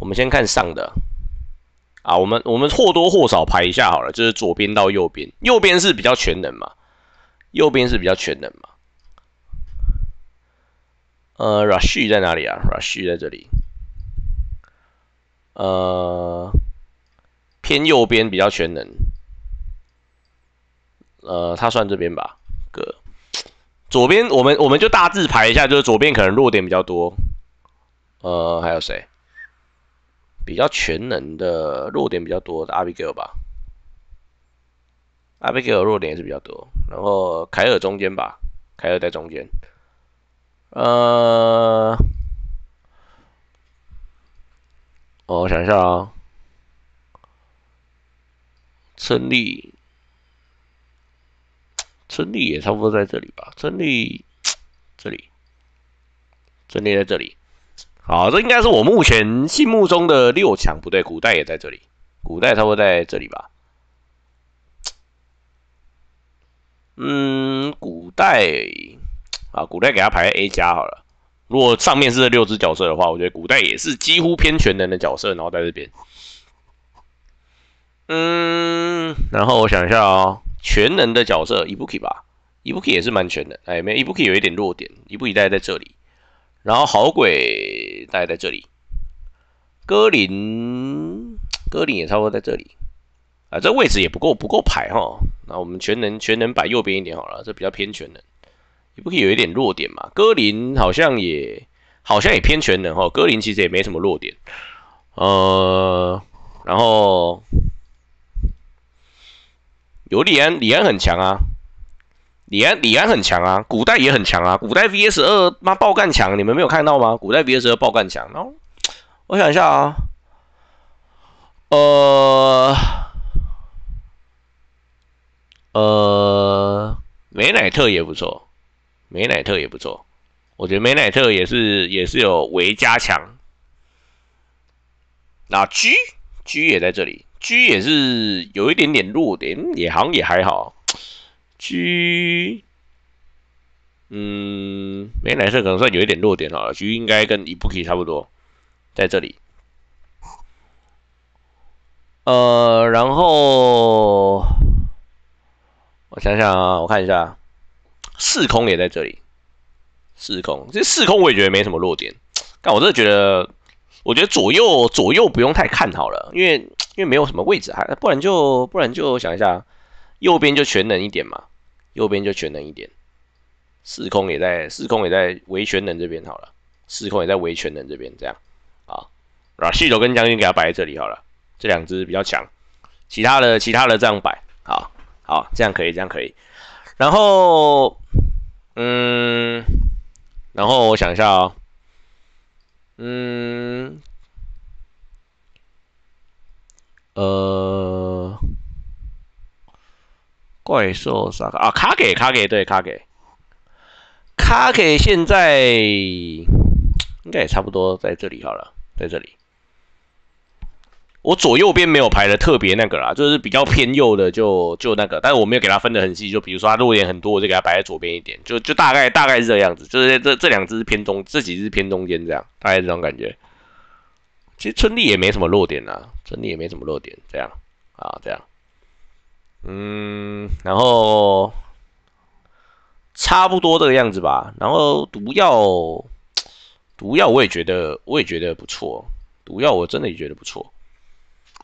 我们先看上的，啊，我们我们或多或少排一下好了，就是左边到右边，右边是比较全能嘛，右边是比较全能嘛，呃，Rush 在哪里啊？Rush 在这里，呃，偏右边比较全能，呃，他算这边吧，哥，左边我们我们就大致排一下，就是左边可能弱点比较多，呃，还有谁？比较全能的弱点比较多的阿比给尔吧，阿比给尔弱点也是比较多。然后凯尔中间吧，凯尔在中间。呃，我想一下啊，胜利。胜利也差不多在这里吧，胜利这里，珍妮在这里。啊，这应该是我目前心目中的六强，不对，古代也在这里，古代差不多在这里吧？嗯，古代啊，古代给他排 A 加好了。如果上面是这六只角色的话，我觉得古代也是几乎偏全能的角色，然后在这边。嗯，然后我想一下啊，全能的角色伊布克吧，伊布克也是蛮全的，哎，没伊布克有一点弱点，伊布一带在这里。然后好鬼大概在这里，戈林，戈林也差不多在这里，啊，这位置也不够不够排哈。那我们全能全能摆右边一点好了，这比较偏全能，不可以有一点弱点嘛？戈林好像也好像也偏全能哈，戈林其实也没什么弱点。呃，然后尤李安，李安很强啊。李安，李安很强啊，古代也很强啊，古代 VS 二妈爆干强，你们没有看到吗？古代 VS 二爆干强。然后我想一下啊，呃呃，梅乃特也不错，梅乃特也不错，我觉得梅乃特也是也是有维加强。那 G G 也在这里，G 也是有一点点弱点，也好像也还好。狙。嗯，没来色可能算有一点弱点哈，狙应该跟伊布克差不多，在这里。呃，然后我想想啊，我看一下，四空也在这里，四空，其实四空我也觉得没什么弱点，但我真的觉得，我觉得左右左右不用太看好了，因为因为没有什么位置还不然就不然就想一下，右边就全能一点嘛。右边就全能一点，四空也在，四空也在维权人这边好了，四空也在维权人这边这样，啊，把系统跟将军给他摆在这里好了，这两只比较强，其他的其他的这样摆，好好这样可以，这样可以，然后，嗯，然后我想一下啊，嗯，呃。怪兽啥卡啊卡给卡给对卡给卡给现在应该也差不多在这里好了，在这里。我左右边没有排的特别那个啦，就是比较偏右的就就那个，但是我没有给它分的很细，就比如说它弱点很多，我就给它摆在左边一点，就就大概大概是这样子，就是这这两只是偏中，这几只偏中间这样，大概这种感觉。其实春丽也没什么弱点啦，春丽也没什么弱点，这样啊这样。嗯，然后差不多这个样子吧。然后毒药，毒药我也觉得，我也觉得不错。毒药我真的也觉得不错。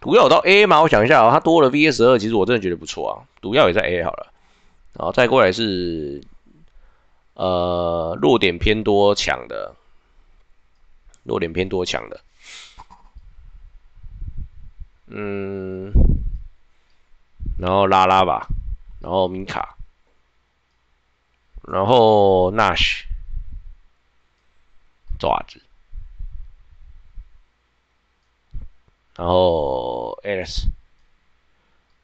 毒药到 A 吗？我想一下啊，它多了 V S 二，其实我真的觉得不错啊。毒药也在 A 好了。然后再过来是，呃，弱点偏多强的，弱点偏多强的。嗯。然后拉拉吧，然后米卡，然后纳什，爪子，然后艾斯，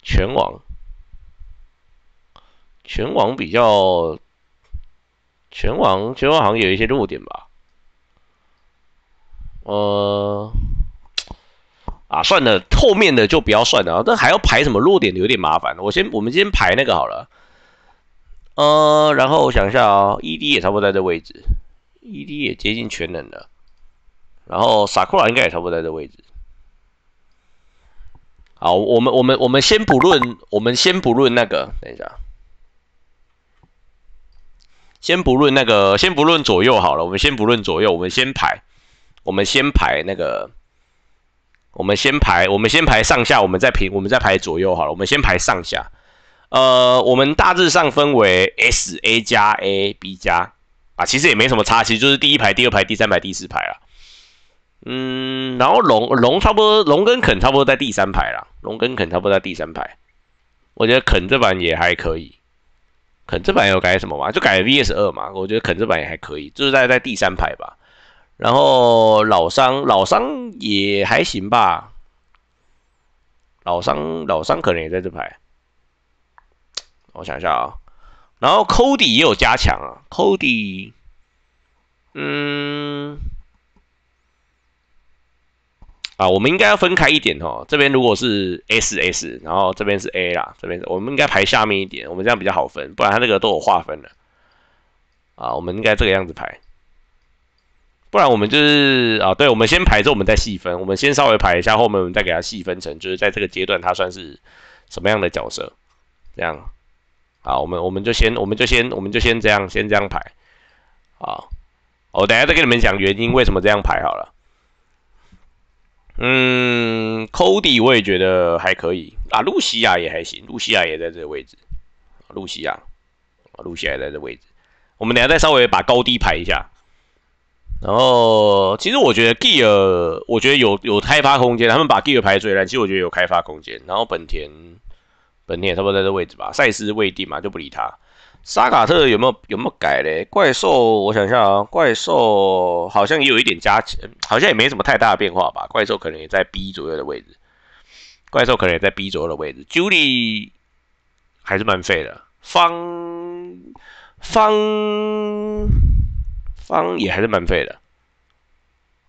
拳王，拳王比较，拳王拳王好像有一些弱点吧，呃。啊，算了，后面的就不要算了啊。这还要排什么弱点，有点麻烦。我先，我们先排那个好了。呃，然后我想一下啊，ED 也差不多在这位置，ED 也接近全能的。然后萨库尔应该也差不多在这位置。好，我们我们我们先不论，我们先不论那个，等一下，先不论那个，先不论左右好了。我们先不论左右，我们先排，我们先排那个。我们先排，我们先排上下，我们再平，我们再排左右好了。我们先排上下，呃，我们大致上分为 S A 加 A B 加啊，其实也没什么差，其实就是第一排、第二排、第三排、第四排啦。嗯，然后龙龙差不多，龙跟肯差不多在第三排啦，龙跟肯差不多在第三排。我觉得肯这版也还可以，肯这版有改什么吗？就改 V S 二嘛。我觉得肯这版也还可以，就是在在第三排吧。然后老商老商也还行吧。老商老商可能也在这排。我想一下啊，然后 Cody 也有加强啊，Cody，嗯，啊，我们应该要分开一点哦。这边如果是 SS，然后这边是 a 啦，这边我们应该排下面一点，我们这样比较好分，不然他那个都有划分了。啊，我们应该这个样子排。不然我们就是啊，对，我们先排之后我们再细分。我们先稍微排一下，后面我们再给它细分成，就是在这个阶段它算是什么样的角色，这样。好，我们我们就先，我们就先，我们就先这样，先这样排。啊，我等下再跟你们讲原因，为什么这样排好了。嗯，c o d y 我也觉得还可以啊，露西亚也还行，露西亚也在这个位置，露西亚，露西亚在这位置。我们等下再稍微把高低排一下。然后，其实我觉得 Gear 我觉得有有开发空间，他们把 Gear 排最烂，其实我觉得有开发空间。然后本田，本田也差不多在这位置吧，赛斯未定嘛，就不理他。沙卡特有没有有没有改嘞？怪兽，我想一下啊，怪兽好像也有一点加钱，好像也没什么太大的变化吧。怪兽可能也在 B 左右的位置，怪兽可能也在 B 左右的位置。Julie 还是蛮废的。方方。方也还是蛮废的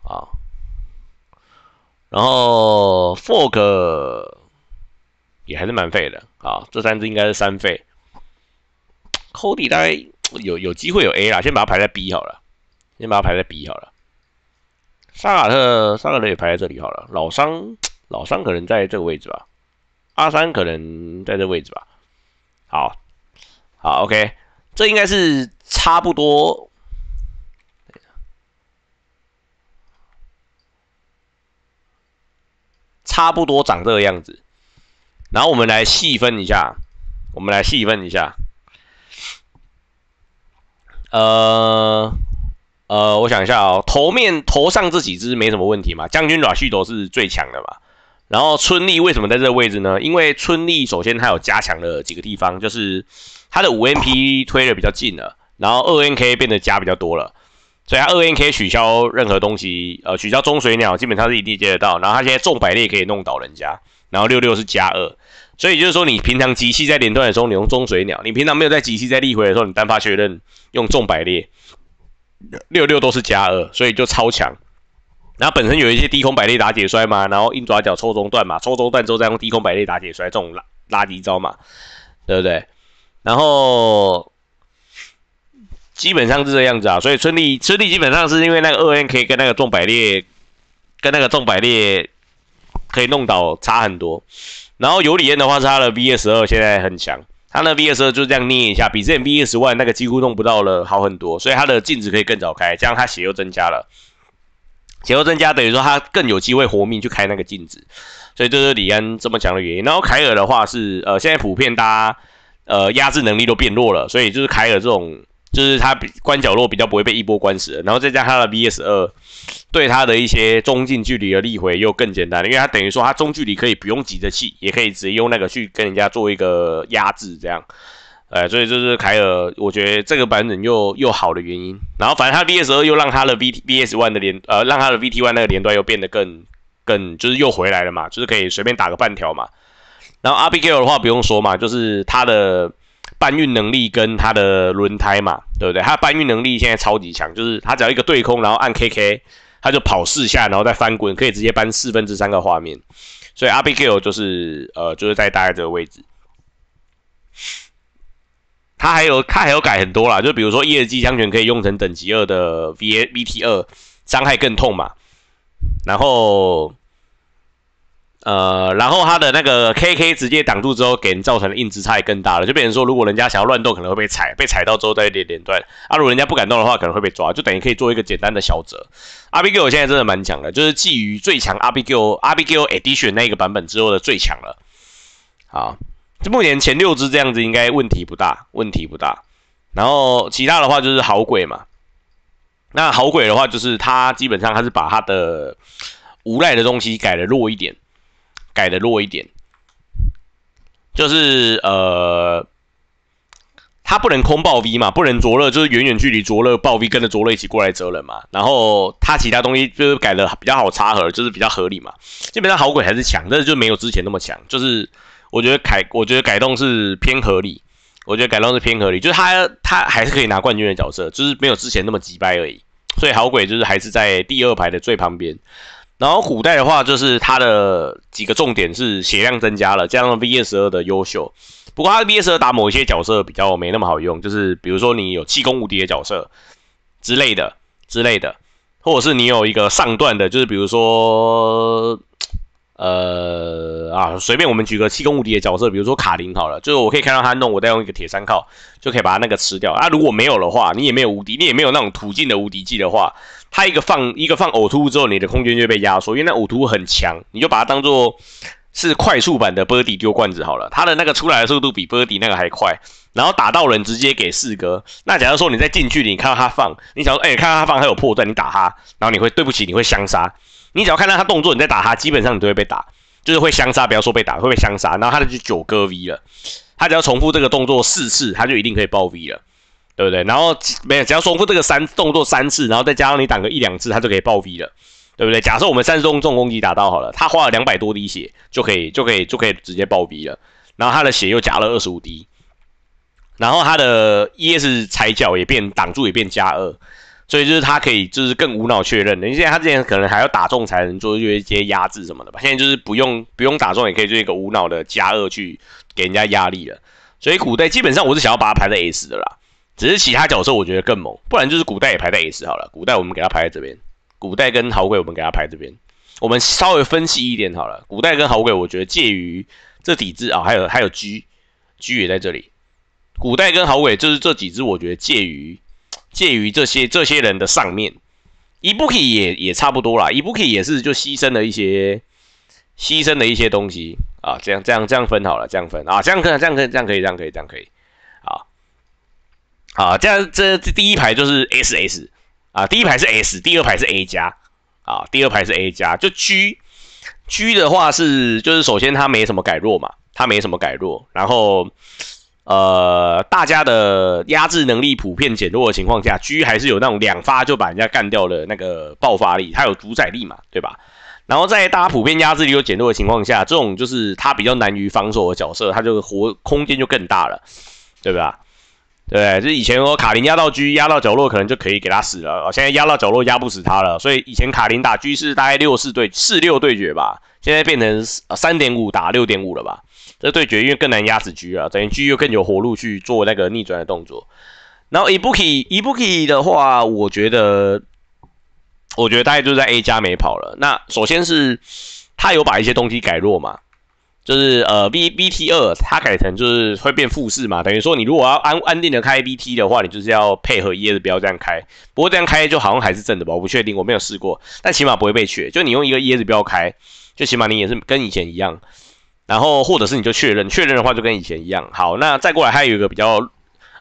啊，然后 Fork 也还是蛮废的啊。这三只应该是三废。c o d i 大概有有机会有 A 啦，先把它排在 B 好了。先把它排在 B 好了。萨卡特、萨卡特也排在这里好了。老商、老商可能在这个位置吧。阿三可能在这位置吧。好，好，OK，这应该是差不多。差不多长这个样子，然后我们来细分一下，我们来细分一下。呃呃，我想一下哦，头面头上这几只没什么问题嘛，将军爪续斗是最强的嘛。然后春丽为什么在这个位置呢？因为春丽首先它有加强了几个地方，就是它的五 MP 推的比较近了，然后二 NK 变得加比较多了。所以他二 N 可以取消任何东西，呃，取消中水鸟基本上是一定接得到。然后他现在重百列可以弄倒人家，然后六六是加二，所以就是说你平常集气在连段的时候，你用中水鸟；你平常没有在集气在立回的时候，你单发确认用重百列，六六都是加二，所以就超强。然后本身有一些低空百列打解摔嘛，然后硬抓脚抽中断嘛，抽中断之后再用低空百列打解摔，这种垃垃圾招嘛，对不对？然后。基本上是这样子啊，所以春丽春丽基本上是因为那个二 N 可以跟那个重百列，跟那个重百列可以弄到差很多。然后尤里安的话是他的 V S 二现在很强，他那 V S 二就这样捏一下，比之前 V S 万那个几乎弄不到了好很多，所以他的镜子可以更早开，这样他血又增加了，血又增加等于说他更有机会活命去开那个镜子，所以这是李安这么强的原因。然后凯尔的话是呃现在普遍大家呃压制能力都变弱了，所以就是凯尔这种。就是他比关角落比较不会被一波关死，然后再加上他的 V S 二，对他的一些中近距离的力回又更简单，因为他等于说他中距离可以不用急着气，也可以直接用那个去跟人家做一个压制，这样，呃，所以就是凯尔，我觉得这个版本又又好的原因。然后反正他 V S 二又让他的 V T V S one 的连呃，让他的 V T one 那个连段又变得更更就是又回来了嘛，就是可以随便打个半条嘛。然后 R B k 的话不用说嘛，就是他的。搬运能力跟它的轮胎嘛，对不对？它的搬运能力现在超级强，就是它只要一个对空，然后按 K K，它就跑四下，然后再翻滚，可以直接搬四分之三个画面。所以 R B Q 就是呃，就是在大概这个位置。它还有它还有改很多啦，就比如说二级枪拳可以用成等级二的 V A V T 二，伤害更痛嘛。然后呃，然后他的那个 K K 直接挡住之后，给人造成的硬直差也更大了。就变成说，如果人家想要乱动，可能会被踩，被踩到之后再连连断；啊，如果人家不敢动的话，可能会被抓，就等于可以做一个简单的小折。阿比 l 现在真的蛮强的，就是基于最强阿比 l 阿比 l Edition 那一个版本之后的最强了。好，目前前六只这样子应该问题不大，问题不大。然后其他的话就是好鬼嘛。那好鬼的话，就是他基本上他是把他的无赖的东西改了弱一点。改的弱一点，就是呃，他不能空爆 V 嘛，不能灼热，就是远远距离灼热爆 V 跟着灼热一起过来折人嘛。然后他其他东西就是改的比较好，插合就是比较合理嘛。基本上好鬼还是强，但是就没有之前那么强。就是我觉得改，我觉得改动是偏合理，我觉得改动是偏合理，就是他他还是可以拿冠军的角色，就是没有之前那么急败而已。所以好鬼就是还是在第二排的最旁边。然后古代的话，就是它的几个重点是血量增加了，加上 V S 二的优秀。不过，它 V S 二打某一些角色比较没那么好用，就是比如说你有气功无敌的角色之类的之类的，或者是你有一个上段的，就是比如说。呃啊，随便我们举个七功无敌的角色，比如说卡林好了，就是我可以看到他弄，我再用一个铁山靠就可以把他那个吃掉啊。如果没有的话，你也没有无敌，你也没有那种途径的无敌技的话，他一个放一个放呕吐物之后，你的空间就被压缩，因为那呕吐物很强，你就把它当做是快速版的 b r d y 丢罐子好了，它的那个出来的速度比 b r d y 那个还快，然后打到人直接给四格。那假如说你在近距离看到他放，你想说，哎，看到他放他有破绽，你打他，然后你会对不起，你会相杀。你只要看到他动作，你再打他，基本上你都会被打，就是会相杀。不要说被打，会被相杀。然后他就九割 V 了。他只要重复这个动作四次，他就一定可以爆 V 了，对不对？然后没有，只要重复这个三动作三次，然后再加上你挡个一两次，他就可以爆 V 了，对不对？假设我们三十攻重攻击打到好了，他花了两百多滴血就可以就可以就可以直接爆 V 了。然后他的血又加了二十五滴，然后他的 ES 踩脚也变挡住也变加二。所以就是他可以，就是更无脑确认的。现在他之前可能还要打中才能做一些压制什么的吧。现在就是不用不用打中也可以做一个无脑的加二去给人家压力了。所以古代基本上我是想要把它排在 S 的啦，只是其他角色我觉得更猛，不然就是古代也排在 S 好了。古代我们给他排在这边，古代跟豪鬼我们给他排这边。我们稍微分析一点好了，古代跟豪鬼我觉得介于这几只啊，还有还有狙狙也在这里。古代跟豪鬼就是这几只我觉得介于。介于这些这些人的上面，伊布克也也差不多啦。伊布克也是就牺牲了一些牺牲的一些东西啊。这样这样这样分好了，这样分啊，这样可以这样可以这样可以这样可以，好，好，这样这第一排就是 S S 啊，第一排是 S，第二排是 A 加啊，第二排是 A 加。就 G G 的话是就是首先他没什么改弱嘛，他没什么改弱，然后。呃，大家的压制能力普遍减弱的情况下，G 还是有那种两发就把人家干掉的那个爆发力，它有主宰力嘛，对吧？然后在大家普遍压制力又减弱的情况下，这种就是它比较难于防守的角色，它就活空间就更大了，对吧？对，就以前我卡琳压到 G 压到角落可能就可以给他死了，现在压到角落压不死他了，所以以前卡琳打 G 是大概六四对四六对决吧，现在变成三点五打六点五了吧？这对决因为更难压死 G 啊，等于 G 又更有活路去做那个逆转的动作。然后 e b u k i e b u k i 的话，我觉得我觉得大概就是在 A 加没跑了。那首先是他有把一些东西改弱嘛，就是呃 B B T 二他改成就是会变复四嘛，等于说你如果要安安定的开 B T 的话，你就是要配合椰子不要这样开。不过这样开就好像还是正的吧，我不确定，我没有试过。但起码不会被缺，就你用一个椰子标开，就起码你也是跟以前一样。然后或者是你就确认，确认的话就跟以前一样。好，那再过来，它有一个比较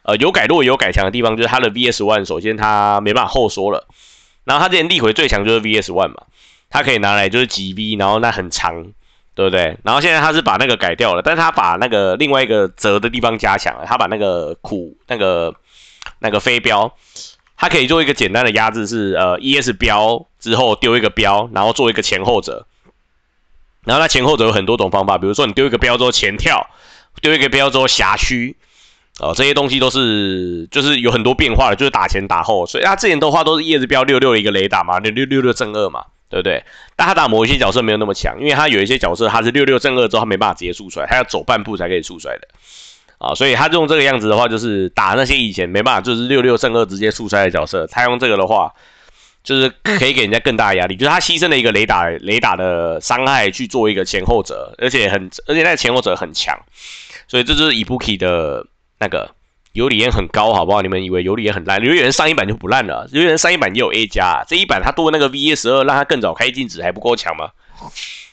呃有改弱有改强的地方，就是它的 V S one，首先它没办法后缩了，然后它之前力回最强就是 V S one 嘛，它可以拿来就是集 V，然后那很长，对不对？然后现在它是把那个改掉了，但是它把那个另外一个折的地方加强了，它把那个苦那个那个飞镖，它可以做一个简单的压制，是呃 E S 标之后丢一个标，然后做一个前后折。然后他前后走有很多种方法，比如说你丢一个标之后前跳，丢一个标之后霞虚，哦，这些东西都是就是有很多变化的，就是打前打后。所以他之前的话都是叶子标六六一个雷达嘛，六六六六正二嘛，对不对？但他打某些角色没有那么强，因为他有一些角色他是六六正二之后他没办法直接速来，他要走半步才可以速来的啊。所以他用这个样子的话，就是打那些以前没办法就是六六正二直接速来的角色，他用这个的话。就是可以给人家更大的压力，就是他牺牲了一个雷达雷达的伤害去做一个前后者，而且很而且那个前后者很强，所以这就是伊布克的那个尤里也很高，好不好？你们以为尤里也很烂，尤里人上一版就不烂了，尤里人上一版也有 A 加，这一版他多那个 V S 二让他更早开镜子还不够强吗？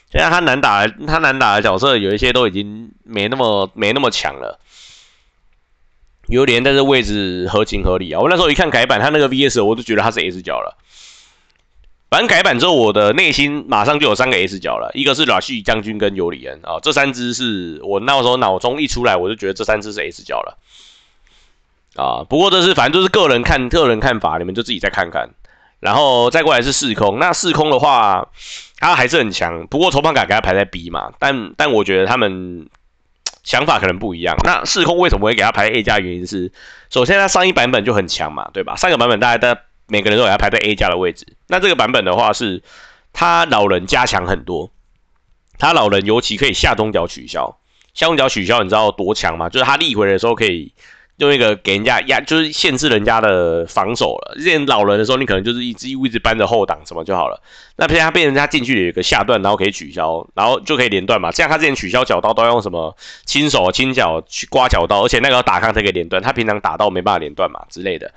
现在他难打，他难打的角色有一些都已经没那么没那么强了，尤里烟在这位置合情合理啊！我那时候一看改版他那个 V S 二，我都觉得他是 S 角了。反正改版之后，我的内心马上就有三个 S 角了，一个是拉希将军跟尤里恩啊，这三只是我那时候脑中一出来，我就觉得这三只是 S 角了啊。不过这是反正就是个人看个人看法，你们就自己再看看。然后再过来是四空，那四空的话，他还是很强，不过筹盘卡给他排在 B 嘛，但但我觉得他们想法可能不一样。那四空为什么会给他排 A 加原因，是首先他上一版本就很强嘛，对吧？上个版本大概在每个人都给他排在 A 加的位置。那这个版本的话，是他老人加强很多，他老人尤其可以下中脚取消，下中脚取消你知道多强吗？就是他立回来的时候可以。用一个给人家压，就是限制人家的防守了。之前老人的时候，你可能就是一直一直搬着后挡什么就好了。那平常被人家进去有一个下段，然后可以取消，然后就可以连断嘛。这样他之前取消脚刀都用什么轻手轻脚去刮脚刀，而且那个要打开才可以连断。他平常打到没办法连断嘛之类的。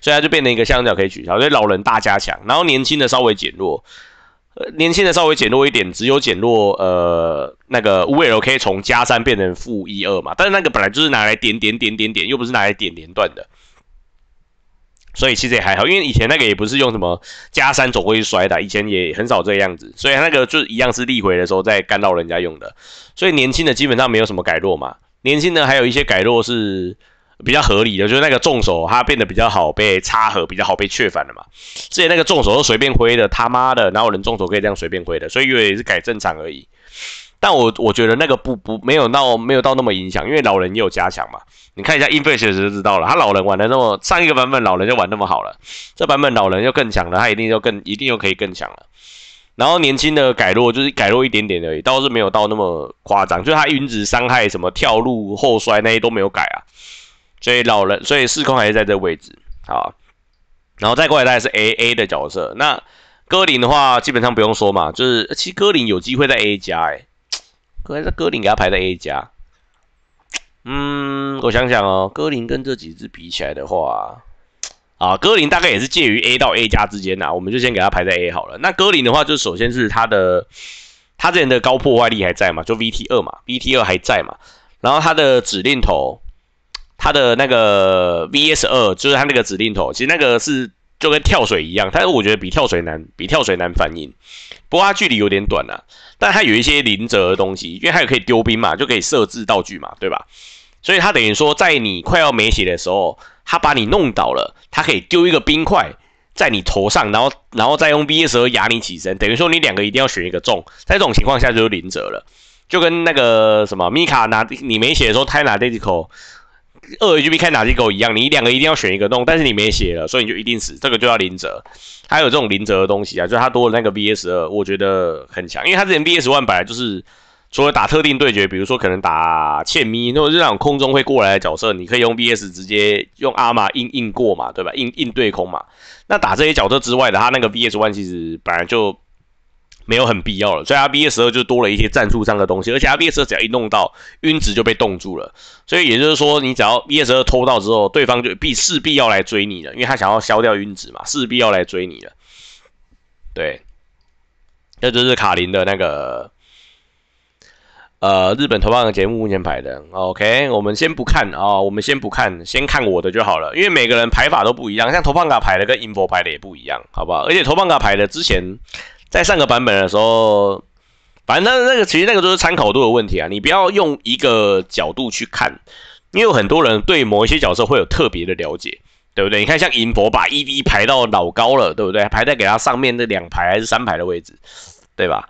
所以他就变成一个相脚可以取消，所以老人大加强，然后年轻的稍微减弱。年轻的稍微减弱一点，只有减弱呃那个 l 可 K 从加三变成负一二嘛，但是那个本来就是拿来点点点点点，又不是拿来点连段的，所以其实也还好，因为以前那个也不是用什么加三走过去摔的，以前也很少这样子，所以那个就一样是立回的时候再干到人家用的，所以年轻的基本上没有什么改弱嘛，年轻的还有一些改弱是。比较合理的就是那个重手，他变得比较好被插合，比较好被切反了嘛。之前那个重手是随便挥的，他妈的，哪有人重手可以这样随便挥的？所以也是改正常而已。但我我觉得那个不不没有到没有到那么影响，因为老人也有加强嘛。你看一下 Infish 就知道了，他老人玩的那么上一个版本老人就玩那么好了，这版本老人就更强了，他一定就更一定又可以更强了。然后年轻的改弱就是改弱一点点而已，倒是没有到那么夸张，就是他云指伤害什么跳路后摔那些都没有改啊。所以老人，所以四空还是在这位置，好，然后再过来，大概是 A A 的角色。那歌林的话，基本上不用说嘛，就是其实歌林有机会在 A 加、加哎，哥是歌林给他排在 A 加，嗯，我想想哦，歌林跟这几只比起来的话，啊，歌林大概也是介于 A 到 A 加之间呐，我们就先给他排在 A 好了。那歌林的话，就首先是他的，他这人的高破坏力还在嘛，就 V T 二嘛，V T 二还在嘛，然后他的指令头。他的那个 V S 二就是他那个指令头，其实那个是就跟跳水一样，但是我觉得比跳水难，比跳水难反应。不过它距离有点短了，但它有一些零折的东西，因为它可以丢冰嘛，就可以设置道具嘛，对吧？所以它等于说在你快要没血的时候，他把你弄倒了，他可以丢一个冰块在你头上，然后然后再用 V S 压你起身，等于说你两个一定要选一个中，这种情况下就是零折了，就跟那个什么米卡拿你没血的时候泰拿迪迪口。二 A 就比看哪只狗一样，你两个一定要选一个弄，但是你没血了，所以你就一定死。这个就叫零折，还有这种零折的东西啊，就是他多了那个 BS 二，我觉得很强，因为他之前 BS one 本来就是除了打特定对决，比如说可能打欠咪那种这种空中会过来的角色，你可以用 BS 直接用阿玛硬硬过嘛，对吧？硬硬对空嘛。那打这些角色之外的，他那个 BS one 其实本来就。没有很必要了，所以阿 B 十二就多了一些战术上的东西，而且阿 B 十二只要一弄到晕值就被冻住了，所以也就是说，你只要 B 十二候偷到之后，对方就必势必要来追你了，因为他想要消掉晕值嘛，势必要来追你了。对，这就是卡林的那个呃日本投放的节目目前排的。OK，我们先不看啊，我们先不看，先看我的就好了，因为每个人排法都不一样，像投放卡排的跟音符排的也不一样，好不好？而且投放卡排的之前。在上个版本的时候，反正那个其实那个就是参考度的问题啊，你不要用一个角度去看，因为有很多人对某一些角色会有特别的了解，对不对？你看像银博把 E V 排到老高了，对不对？排在给他上面那两排还是三排的位置，对吧？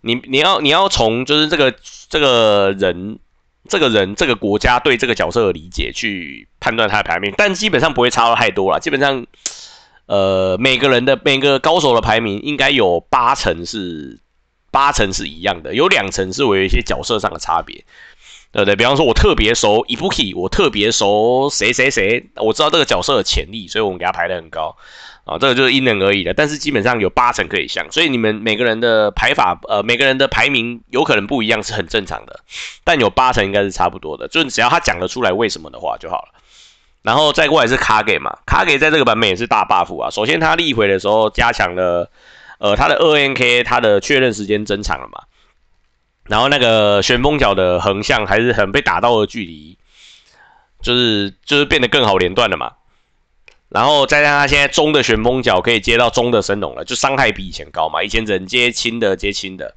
你你要你要从就是这个这个人这个人这个国家对这个角色的理解去判断他的排名，但基本上不会差的太多了，基本上。呃，每个人的每个高手的排名应该有八成是八成是一样的，有两成是我有一些角色上的差别，对不对？比方说我特别熟伊布奇，我特别熟谁谁谁，我知道这个角色的潜力，所以我们给他排的很高啊。这个就是因人而异的，但是基本上有八成可以像，所以你们每个人的排法，呃，每个人的排名有可能不一样是很正常的，但有八成应该是差不多的，就只要他讲得出来为什么的话就好了。然后再过来是卡给嘛，卡给在这个版本也是大 buff 啊。首先它立回的时候加强了，呃，它的二 nk 它的确认时间增长了嘛。然后那个旋风脚的横向还是很被打到的距离，就是就是变得更好连段了嘛。然后再让他现在中的旋风脚可以接到中的神龙了，就伤害比以前高嘛。以前只能接轻的，接轻的。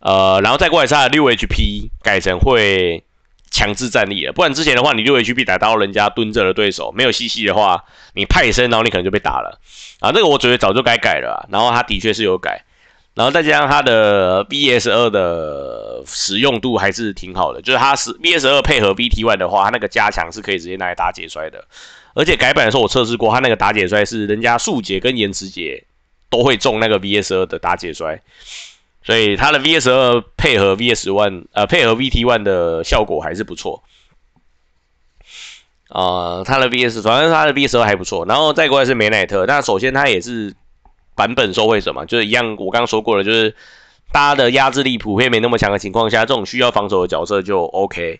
呃，然后再过来是它的六 hp 改成会。强制站立了，不然之前的话，你六 h G B 打到人家蹲着的对手，没有 CC 的话，你派生然后你可能就被打了啊。这个我觉得早就该改了，然后它的确是有改，然后再加上它的 B S 二的使用度还是挺好的，就是它是 B S 二配合 B T one 的话，它那个加强是可以直接拿来打解摔的，而且改版的时候我测试过，它那个打解摔是人家速解跟延迟解都会中那个 B S 二的打解摔。所以它的 V S 二配合 V S one 呃配合 V T one 的效果还是不错，啊，它的 V S 反正它的 V S 二还不错。然后再过来是梅奈特，那首先它也是版本收害者嘛，就是一样我刚刚说过了，就是大家的压制力普遍没那么强的情况下，这种需要防守的角色就 O K。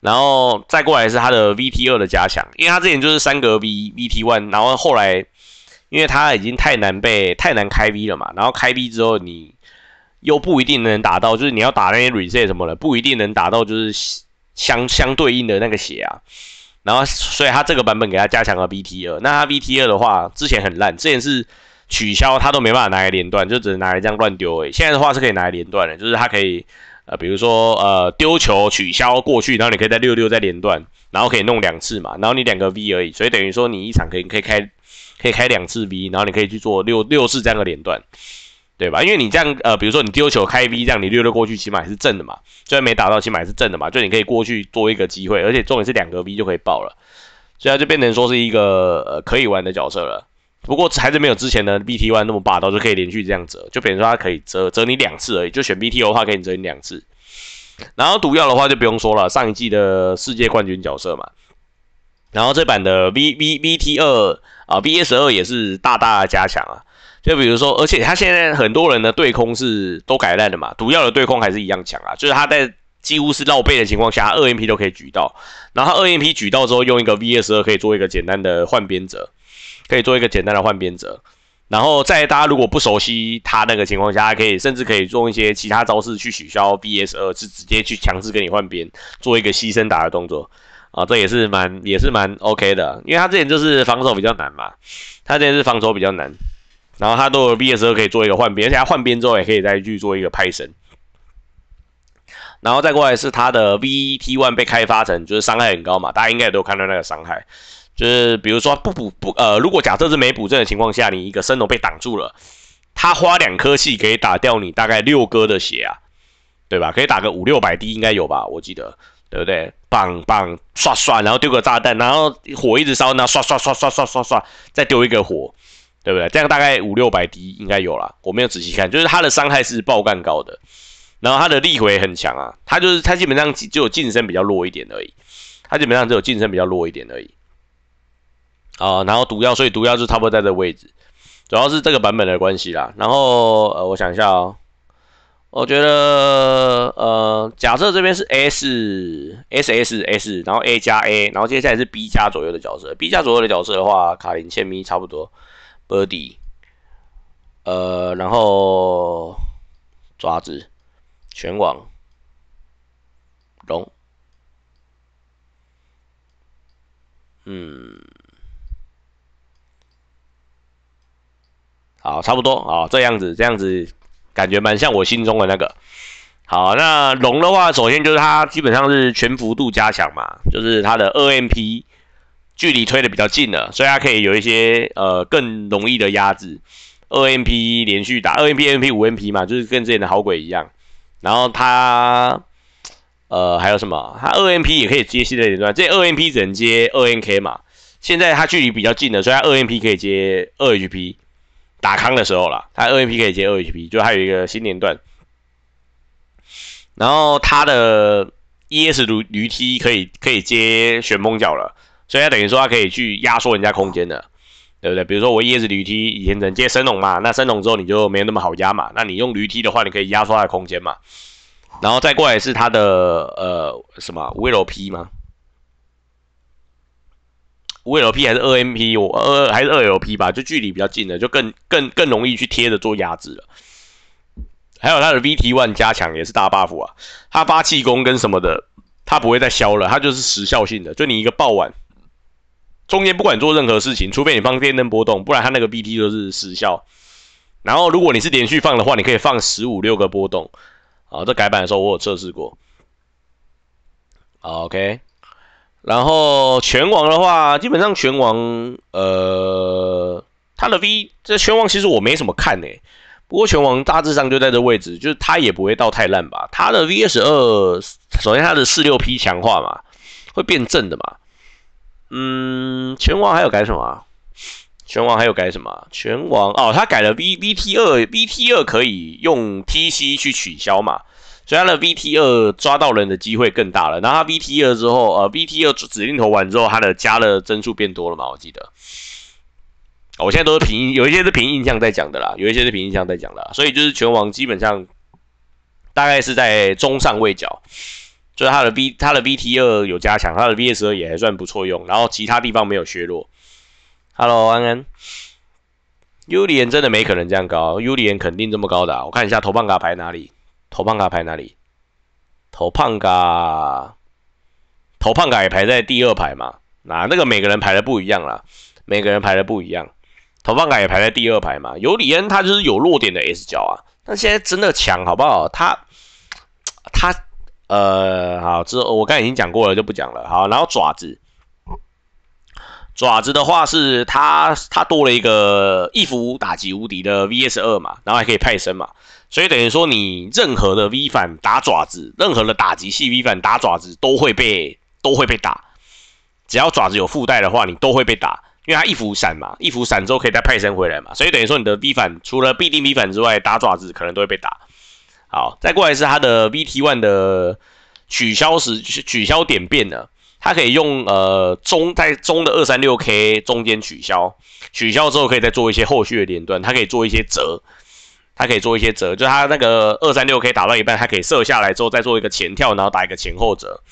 然后再过来是他的 V T 二的加强，因为他之前就是三格 V V T one，然后后来因为他已经太难被太难开 V 了嘛，然后开 V 之后你。又不一定能打到，就是你要打那些 reset 什么的，不一定能打到，就是相相对应的那个血啊。然后，所以他这个版本给他加强了 V T 二。那他 V T 二的话，之前很烂，之前是取消他都没办法拿来连段，就只能拿来这样乱丢。哎，现在的话是可以拿来连段的，就是他可以呃，比如说呃丢球取消过去，然后你可以再六六再连段，然后可以弄两次嘛。然后你两个 V 而已，所以等于说你一场可以可以开可以开两次 V，然后你可以去做六六次这样的连段。对吧？因为你这样，呃，比如说你丢球开 V，这样你溜溜过去，起码是正的嘛，虽然没打到，起码是正的嘛，就你可以过去多一个机会，而且重点是两个 V 就可以爆了，所以它就变成说是一个呃可以玩的角色了。不过还是没有之前的 BT One 那么霸道，就可以连续这样折，就比如说它可以折折你两次而已。就选 BT 的话，可以折你两次。然后毒药的话就不用说了，上一季的世界冠军角色嘛。然后这版的 VVVT 二啊 BS 二也是大大加强啊。就比如说，而且他现在很多人的对空是都改烂了嘛。毒药的对空还是一样强啊，就是他在几乎是绕背的情况下，二 M P 都可以举到。然后二 M P 举到之后，用一个 V S 二可以做一个简单的换边折，可以做一个简单的换边折。然后在大家如果不熟悉他那个情况下，他可以甚至可以用一些其他招式去取消 V S 二，是直接去强制跟你换边，做一个牺牲打的动作啊，这也是蛮也是蛮 O K 的，因为他之前就是防守比较难嘛，他之前是防守比较难。然后他都有 V 的时候可以做一个换边，而且他换边之后也可以再去做一个拍身。然后再过来是他的 v t One 被开发成就是伤害很高嘛，大家应该也都看到那个伤害，就是比如说不补不呃，如果假设是没补正的情况下，你一个升龙被挡住了，他花两颗气可以打掉你大概六哥的血啊，对吧？可以打个五六百滴应该有吧，我记得，对不对？棒棒，刷刷，然后丢个炸弹，然后火一直烧，然刷刷刷刷刷刷刷，再丢一个火。对不对？这样大概五六百滴应该有了。我没有仔细看，就是他的伤害是爆干高的，然后他的力回很强啊。他就是他基本上只有近身比较弱一点而已，他基本上只有近身比较弱一点而已。啊，然后毒药，所以毒药就差不多在这位置。主要是这个版本的关系啦。然后呃，我想一下哦，我觉得呃，假设这边是 S S S S，然后 A 加 A，然后接下来是 B 加左右的角色。B 加左右的角色的话，卡琳、千咪差不多。戈底，呃，然后爪子，拳王，龙，嗯，好，差不多啊，这样子，这样子，感觉蛮像我心中的那个。好，那龙的话，首先就是它基本上是全幅度加强嘛，就是它的二 MP。距离推的比较近了，所以它可以有一些呃更容易的压制。二 M P 连续打二 M P、M P 五 M P 嘛，就是跟之前的好鬼一样。然后他呃还有什么？他二 M P 也可以接系列连段，这二 M P 只能接二 N K 嘛。现在他距离比较近了，所以他二 M P 可以接二 H P 打康的时候了。他二 M P 可以接二 H P，就还有一个新连段。然后他的 E S 驴驴踢可以可以接旋风脚了。所以它等于说它可以去压缩人家空间的，对不对？比如说我椰子驴踢，以前能接升龙嘛，那升龙之后你就没有那么好压嘛。那你用驴踢的话，你可以压缩它的空间嘛。然后再过来是它的呃什么 VLP 吗？VLP 还是二 MP？我呃还是二 LP 吧，就距离比较近的，就更更更容易去贴着做压制了。还有它的 VT One 加强也是大 Buff 啊，它发气功跟什么的，它不会再消了，它就是时效性的，就你一个爆碗。中间不管做任何事情，除非你放电灯波动，不然它那个 B T 就是失效。然后如果你是连续放的话，你可以放十五六个波动。啊，这改版的时候我有测试过。OK，然后拳王的话，基本上拳王，呃，他的 V，这拳王其实我没怎么看诶。不过拳王大致上就在这位置，就是他也不会到太烂吧。他的 V S 二，首先他的四六 P 强化嘛，会变正的嘛。嗯，拳王还有改什么？拳王还有改什么？拳王哦，他改了 VVT 二，VT 二可以用 TC 去取消嘛？所以他的 VT 二，抓到人的机会更大了。然他 VT 二之后，呃，VT 二指令投完之后，他的加的帧数变多了嘛？我记得。我现在都是凭有一些是凭印象在讲的啦，有一些是凭印象在讲的，所以就是拳王基本上大概是在中上位角。就是他的 V 他的 VT 二有加强，他的 VS 二也还算不错用，然后其他地方没有削弱。Hello 安安，尤里恩真的没可能这样高，尤里恩肯定这么高的。我看一下投放卡排哪里，投放卡排哪里，投胖卡，投胖卡也排在第二排嘛？那那个每个人排的不一样啦，每个人排的不一样，投胖卡也排在第二排嘛？尤里恩他就是有弱点的 S 角啊，但现在真的强好不好？他他。呃，好，这我刚才已经讲过了，就不讲了。好，然后爪子，爪子的话是它它多了一个一伏打击无敌的 VS 二嘛，然后还可以派生嘛，所以等于说你任何的 V 反打爪子，任何的打击系 V 反打爪子都会被都会被打，只要爪子有附带的话，你都会被打，因为它一伏闪嘛，一伏闪之后可以再派生回来嘛，所以等于说你的 V 反除了必定 V 反之外，打爪子可能都会被打。好，再过来是他的 v t One 的取消时取消点变了，他可以用呃中在中的二三六 K 中间取消，取消之后可以再做一些后续的连段，他可以做一些折，他可以做一些折，就他那个二三六 K 打到一半，他可以射下来之后再做一个前跳，然后打一个前后折，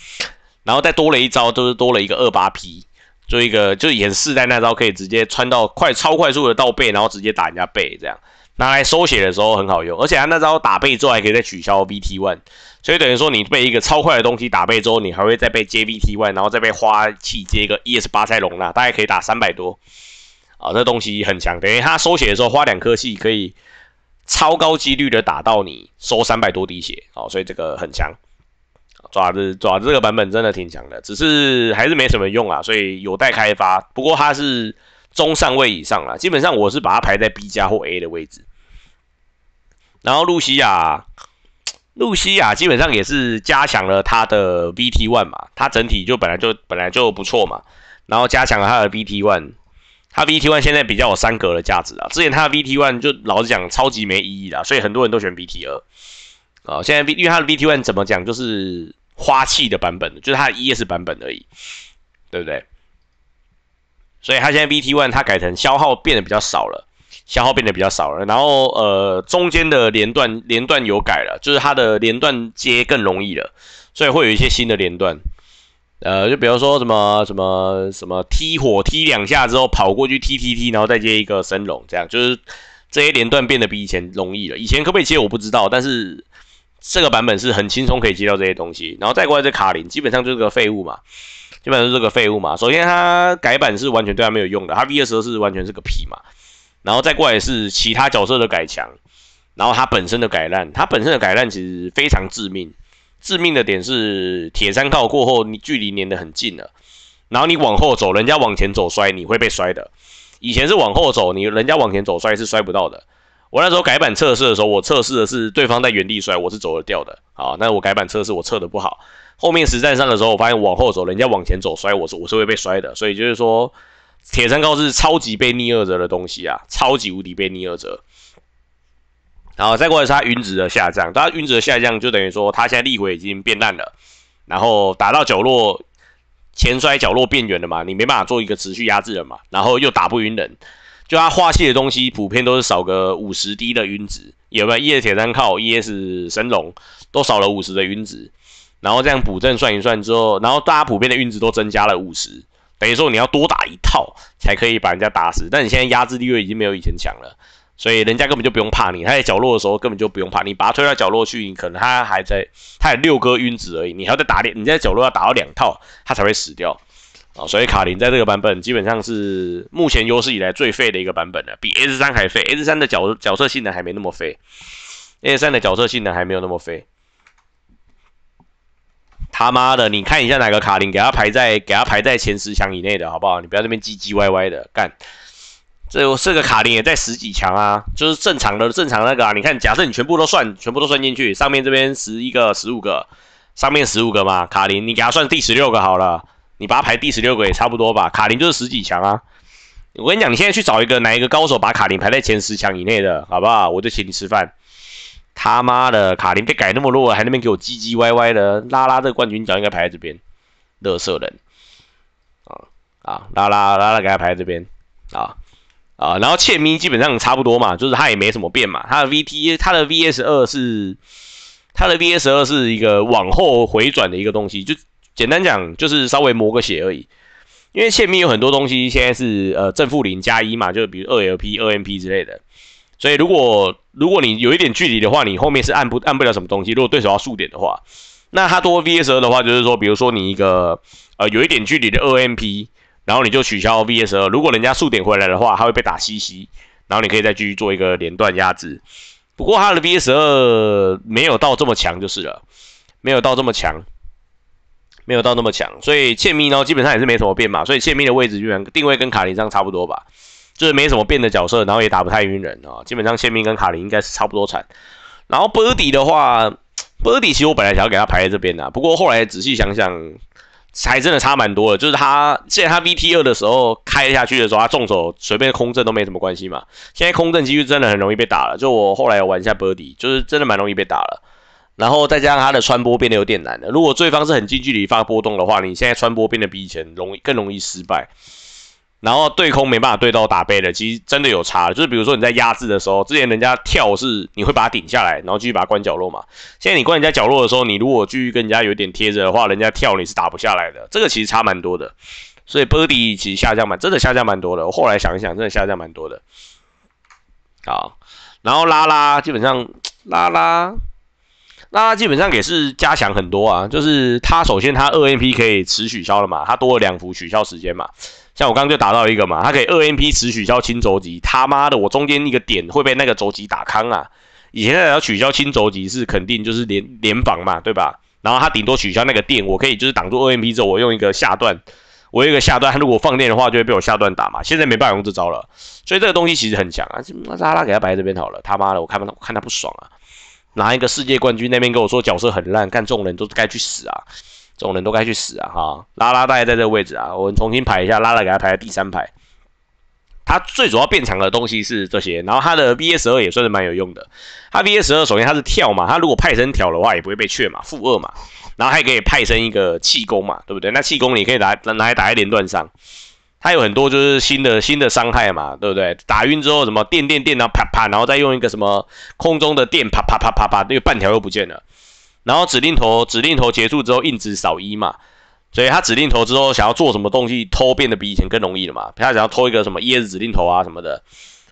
然后再多了一招，就是多了一个二八 P，做一个就演示在那招可以直接穿到快超快速的到背，然后直接打人家背这样。拿来收血的时候很好用，而且他那招打背之后还可以再取消 V T one，所以等于说你被一个超快的东西打背之后，你还会再被接 V T one，然后再被花器接一个 E S 八塞隆啊，大概可以打三百多啊，这东西很强，等于他收血的时候花两颗气可以超高几率的打到你收三百多滴血，哦，所以这个很强。爪子爪子这个版本真的挺强的，只是还是没什么用啊，所以有待开发。不过他是。中上位以上了，基本上我是把它排在 B 加或 A 的位置。然后露西亚，露西亚基本上也是加强了它的 VT One 嘛，它整体就本来就本来就不错嘛，然后加强了它的 VT One，它 VT One 现在比较有三格的价值啊。之前它的 VT One 就老实讲超级没意义啦，所以很多人都选 VT 二啊。现在因为它的 VT One 怎么讲就是花器的版本，就是它的 ES 版本而已，对不对？所以它现在 v T one 它改成消耗变得比较少了，消耗变得比较少了。然后呃中间的连段连段有改了，就是它的连段接更容易了，所以会有一些新的连段。呃就比如说什么什么什么踢火踢两下之后跑过去踢踢踢，然后再接一个升龙，这样就是这些连段变得比以前容易了。以前可不可以接我不知道，但是这个版本是很轻松可以接到这些东西。然后再过来这卡林基本上就是个废物嘛。基本上是这个废物嘛。首先，它改版是完全对它没有用的，它 V 二十二是完全是个屁嘛。然后再过来是其他角色的改强，然后它本身的改烂，它本身的改烂其实非常致命。致命的点是铁三靠过后，你距离粘得很近了，然后你往后走，人家往前走摔，你会被摔的。以前是往后走，你人家往前走摔是摔不到的。我那时候改版测试的时候，我测试的是对方在原地摔，我是走得掉的。好，那我改版测试我测的不好。后面实战上的时候，我发现往后走，人家往前走摔，我是我是会被摔的。所以就是说，铁山高是超级被逆二折的东西啊，超级无敌被逆二折。然后再过来是它云值的下降，它云值的下降就等于说它现在力鬼已经变烂了。然后打到角落前摔，角落变远了嘛，你没办法做一个持续压制了嘛。然后又打不晕人，就它花器的东西普遍都是少个五十滴的晕值，有没有？E S 铁山靠，E S 神龙都少了五十的晕值。然后这样补正算一算之后，然后大家普遍的运值都增加了五十，等于说你要多打一套才可以把人家打死。但你现在压制力位已经没有以前强了，所以人家根本就不用怕你，他在角落的时候根本就不用怕你，把他推到角落去，你可能他还在，他有六颗晕值而已，你还要再打两，你在角落要打到两套他才会死掉啊。所以卡琳在这个版本基本上是目前有史以来最废的一个版本了，比 S 三还废，S 三的角角色性能还没那么废，S 三的角色性能还没有那么废。他妈的，你看一下哪个卡林给他排在给他排在前十强以内的，好不好？你不要这边唧唧歪歪的干。这这个卡林也在十几强啊，就是正常的正常那个啊。你看，假设你全部都算全部都算进去，上面这边十一个十五个，上面十五个嘛，卡林你给他算第十六个好了，你把他排第十六个也差不多吧。卡林就是十几强啊。我跟你讲，你现在去找一个哪一个高手把卡林排在前十强以内的，好不好？我就请你吃饭。他妈的，卡林被改那么弱，还那边给我唧唧歪歪的。拉拉，这个冠军奖应该排在这边，乐色人，啊啊，拉拉拉拉，给他排在这边，啊啊，然后切咪基本上差不多嘛，就是他也没什么变嘛。他的 V T，他的 V S 二，是他的 V S 二是一个往后回转的一个东西，就简单讲就是稍微磨个血而已。因为切咪有很多东西现在是呃正负零加一嘛，就比如二 L P、二 M P 之类的。所以如果如果你有一点距离的话，你后面是按不按不了什么东西。如果对手要速点的话，那他多 V S 二的话，就是说，比如说你一个呃有一点距离的二 M P，然后你就取消 V S 二。如果人家速点回来的话，他会被打 C C，然后你可以再继续做一个连段压制。不过他的 V S 二没有到这么强就是了，没有到这么强，没有到那么强。所以切密呢基本上也是没什么变嘛，所以切密的位置本上定位跟卡林一样差不多吧。就是没什么变的角色，然后也打不太晕人啊。基本上宪兵跟卡林应该是差不多惨。然后 b 迪 d 的话 b 迪 d 其实我本来想要给他排在这边的，不过后来仔细想想，还真的差蛮多的。就是他现在他 vt 二的时候开下去的时候，他重手随便空震都没什么关系嘛。现在空震其实真的很容易被打了。就我后来玩一下 b 迪，d 就是真的蛮容易被打了。然后再加上他的穿波变得有点难了。如果对方是很近距离发波动的话，你现在穿波变得比以前容易更容易失败。然后对空没办法对到打背的，其实真的有差。就是比如说你在压制的时候，之前人家跳是你会把它顶下来，然后继续把它关角落嘛。现在你关人家角落的时候，你如果继续跟人家有点贴着的话，人家跳你是打不下来的。这个其实差蛮多的。所以 body 其实下降蛮，真的下降蛮多的。我后来想一想，真的下降蛮多的。好，然后拉拉基本上拉拉拉拉基本上也是加强很多啊。就是他首先他二 MP 可以持取消了嘛，他多了两幅取消时间嘛。像我刚刚就打到一个嘛，他可以二 MP 持取消轻轴级，他妈的，我中间一个点会被那个轴级打康啊！以前要取消轻轴级是肯定就是连连防嘛，对吧？然后他顶多取消那个电，我可以就是挡住二 MP 之后，我用一个下段，我一个下段，他如果放电的话就会被我下段打嘛。现在没办法用这招了，所以这个东西其实很强啊！那拉拉给他摆在这边好了，他妈的，我看不看他不爽啊！拿一个世界冠军那边跟我说角色很烂，干这种人都该去死啊！这种人都该去死啊！哈，拉拉大概在这个位置啊，我们重新排一下，拉拉给他排在第三排。他最主要变强的东西是这些，然后他的 BS 二也算是蛮有用的。他 BS 二首先他是跳嘛，他如果派生跳的话也不会被切嘛，负二嘛，然后还可以派生一个气功嘛，对不对？那气功你可以拿能拿来打在连段上。他有很多就是新的新的伤害嘛，对不对？打晕之后什么电电电后啪啪，然后再用一个什么空中的电啪啪啪啪啪，个半条又不见了。然后指令头指令头结束之后硬直少一嘛，所以他指令头之后想要做什么东西偷变得比以前更容易了嘛，他想要偷一个什么椰子指令头啊什么的，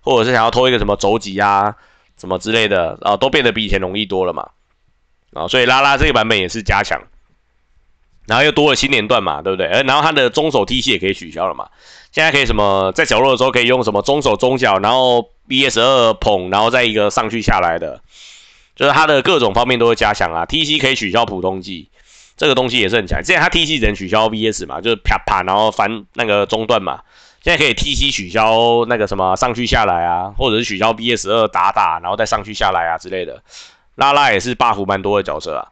或者是想要偷一个什么肘击啊什么之类的，啊都变得比以前容易多了嘛，啊所以拉拉这个版本也是加强，然后又多了新连段嘛，对不对？然后他的中手 T 恤也可以取消了嘛，现在可以什么在角落的时候可以用什么中手中脚，然后 BS 二捧，然后再一个上去下来的。就是他的各种方面都会加强啊，TC 可以取消普通技，这个东西也是很强。之前他 TC 只能取消 VS 嘛，就是啪啪，然后翻那个中断嘛。现在可以 TC 取消那个什么上去下来啊，或者是取消 BS 二打打，然后再上去下来啊之类的。拉拉也是 buff 蛮多的角色啊，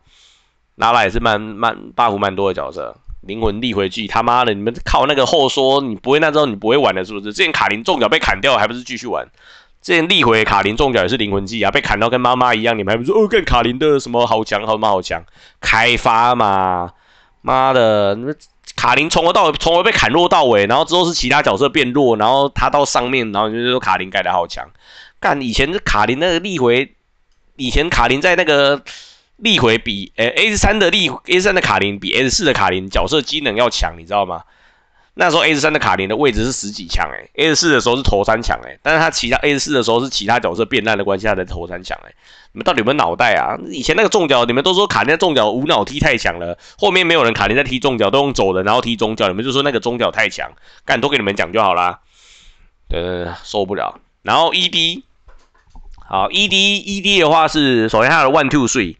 拉拉也是蛮蛮 buff 蛮多的角色。灵魂力回去，他妈的，你们靠那个后说你不会，那时候你不会玩的，是不是？之前卡琳中脚被砍掉，还不是继续玩？这立回卡林中奖也是灵魂技啊，被砍到跟妈妈一样，你们还不说？哦，跟卡林的什么好强，好妈好强，开发嘛，妈的，那卡林从头到尾，从头被砍弱到尾，然后之后是其他角色变弱，然后他到上面，然后就是说卡林改的好强。干以前是卡林那个立回，以前卡林在那个立回比，诶，S 三的立 s 三的卡林比 S 四的卡林角色机能要强，你知道吗？那时候 A 十三的卡林的位置是十几强哎，A 十四的时候是头三强哎，但是他其他 A 十四的时候是其他角色变烂的关系，他在头三强哎，你们到底有没有脑袋啊？以前那个中脚，你们都说卡在中脚无脑踢太强了，后面没有人卡林在踢中脚都用走的，然后踢中脚，你们就说那个中脚太强，干都给你们讲就好啦。呃，受不了。然后 ED，好，ED，ED 的话是首先他的 One Two Three，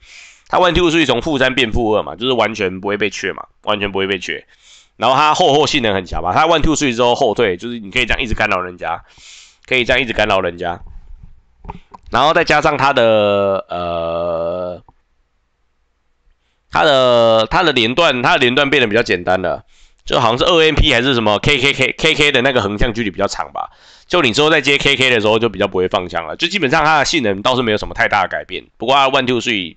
他 One Two Three 从负三变负二嘛，就是完全不会被缺嘛，完全不会被缺。然后它后后性能很强吧，它 one two three 之后后退，就是你可以这样一直干扰人家，可以这样一直干扰人家。然后再加上它的呃，它的它的连段，它的连段变得比较简单了，就好像是二 m P 还是什么 K K K K K 的那个横向距离比较长吧，就你之后在接 K K 的时候就比较不会放枪了，就基本上它的性能倒是没有什么太大的改变。不过 one two three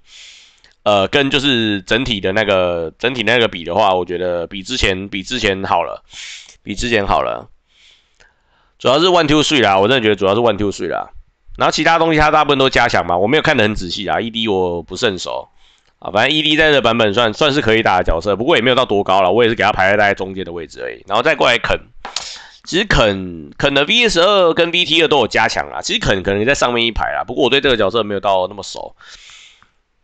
呃，跟就是整体的那个整体那个比的话，我觉得比之前比之前好了，比之前好了。主要是 One Two Three 啦，我真的觉得主要是 One Two Three 啦。然后其他东西它大部分都加强嘛，我没有看得很仔细啊，E D 我不是很熟啊，反正 E D 在这版本算算是可以打的角色，不过也没有到多高了，我也是给他排在大概中间的位置而已。然后再过来啃，其实啃啃的 v S 二跟 v T 二都有加强啊，其实啃可能在上面一排啊，不过我对这个角色没有到那么熟。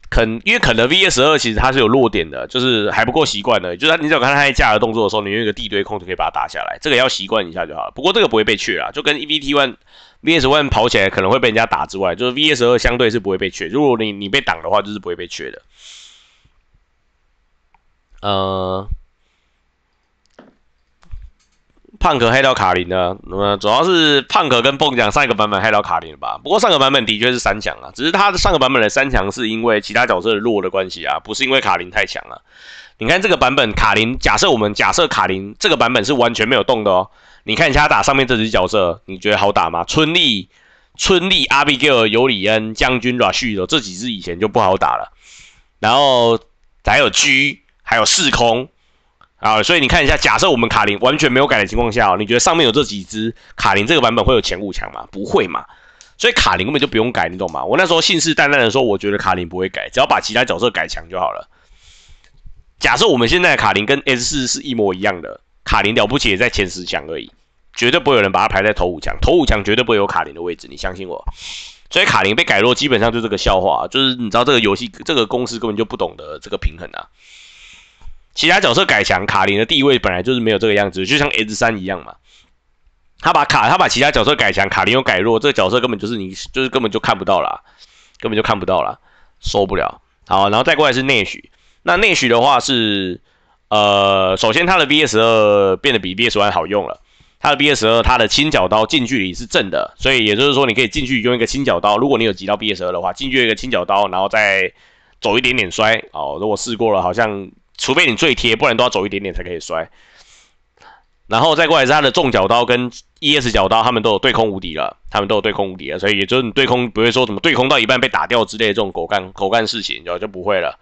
肯，因为肯的 V S 二其实它是有弱点的，就是还不够习惯的。就是你只要看它在架的动作的时候，你用一个地堆控就可以把它打下来。这个要习惯一下就好了。不过这个不会被缺啊，就跟 E V T one V S one 跑起来可能会被人家打之外，就是 V S 二相对是不会被缺。如果你你被挡的话，就是不会被缺的。嗯。胖可害到卡林的，那么主要是胖可跟蹦讲上一个版本害到卡林吧。不过上个版本的确是三强啊，只是他的上个版本的三强是因为其他角色弱的关系啊，不是因为卡林太强了。你看这个版本卡林，假设我们假设卡林这个版本是完全没有动的哦。你看一下他打上面这只角色，你觉得好打吗？春丽、春丽、阿比盖尔、尤里恩、将军、瓦旭罗这几只以前就不好打了，然后还有狙，还有四空。啊，所以你看一下，假设我们卡林完全没有改的情况下，你觉得上面有这几只卡林这个版本会有前五强吗？不会嘛。所以卡林根本就不用改，你懂吗？我那时候信誓旦旦的说，我觉得卡林不会改，只要把其他角色改强就好了。假设我们现在卡林跟 S 四是一模一样的，卡林了不起也在前十强而已，绝对不会有人把它排在头五强，头五强绝对不会有卡林的位置，你相信我。所以卡林被改弱，基本上就这个笑话，就是你知道这个游戏这个公司根本就不懂得这个平衡啊。其他角色改强，卡林的地位本来就是没有这个样子，就像 S 三一样嘛。他把卡，他把其他角色改强，卡林又改弱，这个角色根本就是你，就是根本就看不到了，根本就看不到了，受不了。好，然后再过来是内许，那内许的话是，呃，首先他的 BS 二变得比 BS 完好用了，他的 BS 二，他的轻脚刀近距离是正的，所以也就是说你可以近距离用一个轻脚刀，如果你有集到 BS 二的话，近距离一个轻脚刀，然后再走一点点摔。哦，如果试过了，好像。除非你最贴，不然都要走一点点才可以摔。然后再过来是他的重脚刀跟 E S 脚刀，他们都有对空无敌了，他们都有对空无敌了，所以也就是你对空不会说什么对空到一半被打掉之类的这种狗干狗干事情就就不会了。